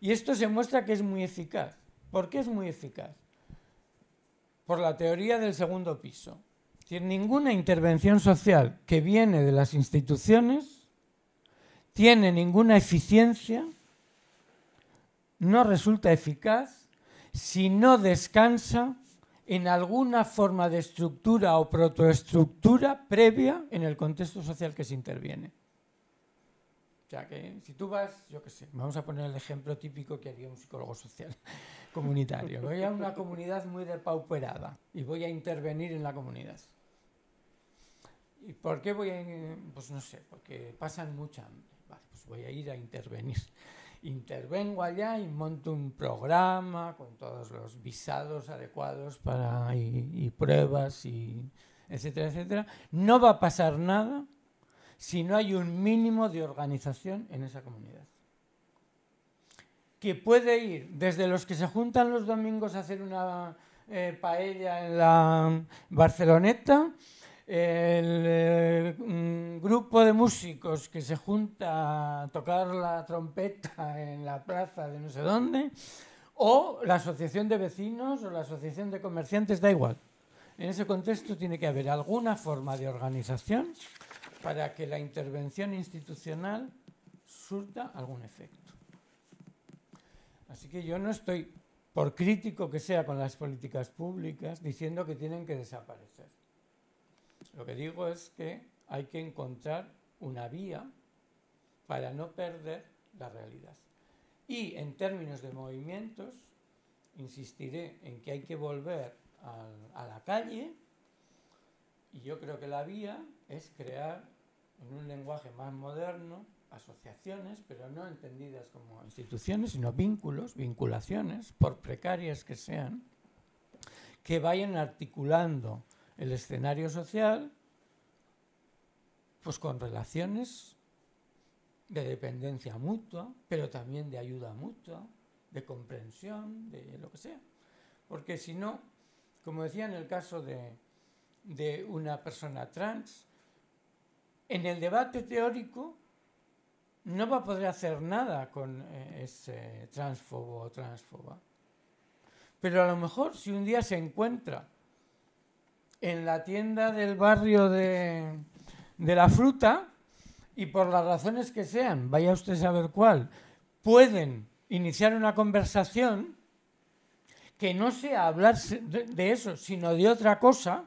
Y esto se muestra que es muy eficaz. ¿Por qué es muy eficaz? Por la teoría del segundo piso. Si ninguna intervención social que viene de las instituciones tiene ninguna eficiencia, no resulta eficaz si no descansa en alguna forma de estructura o protoestructura previa en el contexto social que se interviene. O sea, que si tú vas, yo qué sé, vamos a poner el ejemplo típico que haría un psicólogo social [laughs] comunitario. Voy a una comunidad muy depauperada y voy a intervenir en la comunidad. ¿Y por qué voy a...? Pues no sé, porque pasan muchas, hambre. pues voy a ir a intervenir intervengo allá y monto un programa con todos los visados adecuados para y, pruebas y etcétera, etcétera. No va a pasar nada si no hay un mínimo de organización en esa comunidad. Que puede ir desde los que se juntan los domingos a hacer una eh, paella en la Barceloneta el, eh, grupo de músicos que se junta a tocar la trompeta en la plaza de no sé dónde, o la asociación de vecinos o la asociación de comerciantes, da igual. En ese contexto tiene que haber alguna forma de organización para que la intervención institucional surta algún efecto. Así que yo no estoy, por crítico que sea con las políticas públicas, diciendo que tienen que desaparecer. Lo que digo es que hay que encontrar una vía para no perder la realidad. Y en términos de movimientos, insistiré en que hay que volver a, la calle y yo creo que la vía es crear en un lenguaje más moderno asociaciones, pero no entendidas como instituciones, sino vínculos, vinculaciones, por precarias que sean, que vayan articulando el escenario social, pues con relaciones de dependencia mutua, pero también de ayuda mutua, de comprensión, de lo que sea. Porque si no, como decía en el caso de, una persona trans, en el debate teórico no va a poder hacer nada con eh, ese transfobo o transfoba. Pero a lo mejor si un día se encuentra en la tienda del barrio de, la fruta y por las razones que sean, vaya usted a ver cuál, pueden iniciar una conversación que no sea hablar de eso, sino de otra cosa,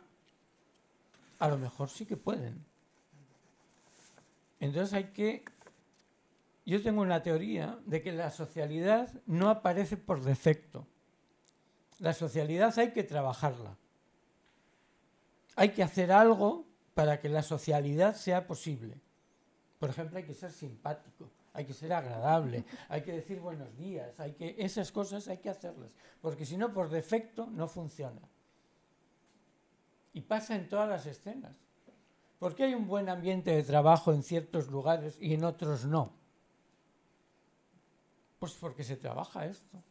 a lo mejor sí que pueden. Entonces hay que... Yo tengo una teoría de que la socialidad no aparece por defecto. La socialidad hay que trabajarla. Hay que hacer algo para que la socialidad sea posible. Por ejemplo, hay que ser simpático, hay que ser agradable, hay que decir buenos días, hay que esas cosas hay que hacerlas, porque si no por defecto no funciona. Y pasa en todas las escenas. ¿Por qué hay un buen ambiente de trabajo en ciertos lugares y en otros no? Pues porque se trabaja esto.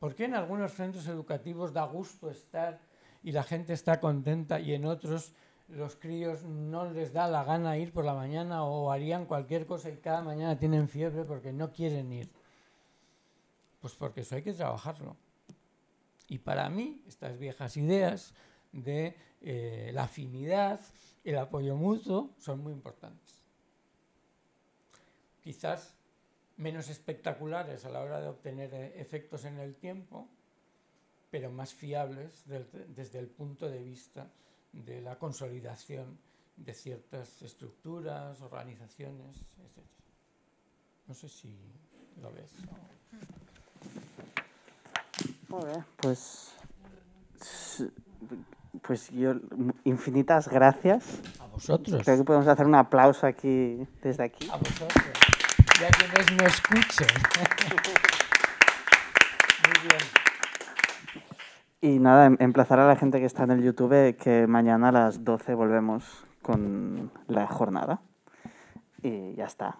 ¿Por qué en algunos centros educativos da gusto estar y la gente está contenta y en otros los críos no les da la gana ir por la mañana o harían cualquier cosa y cada mañana tienen fiebre porque no quieren ir. Pues porque eso hay que trabajarlo. Y para mí, estas viejas ideas de eh, la afinidad, el apoyo mutuo, son muy importantes. Quizás menos espectaculares a la hora de obtener eh, efectos en el tiempo, pero más fiables desde el punto de vista de la consolidación de ciertas estructuras, organizaciones, etc. No sé si lo ves. pues, pues yo, infinitas gracias. A vosotros. Creo que podemos hacer un aplauso aquí, desde aquí. A vosotros. Ya quienes me escuchen. [laughs] Muy bien. Y nada, em, emplazar a la gente que está en el YouTube que mañana a las 12 volvemos con la jornada. Y ya está.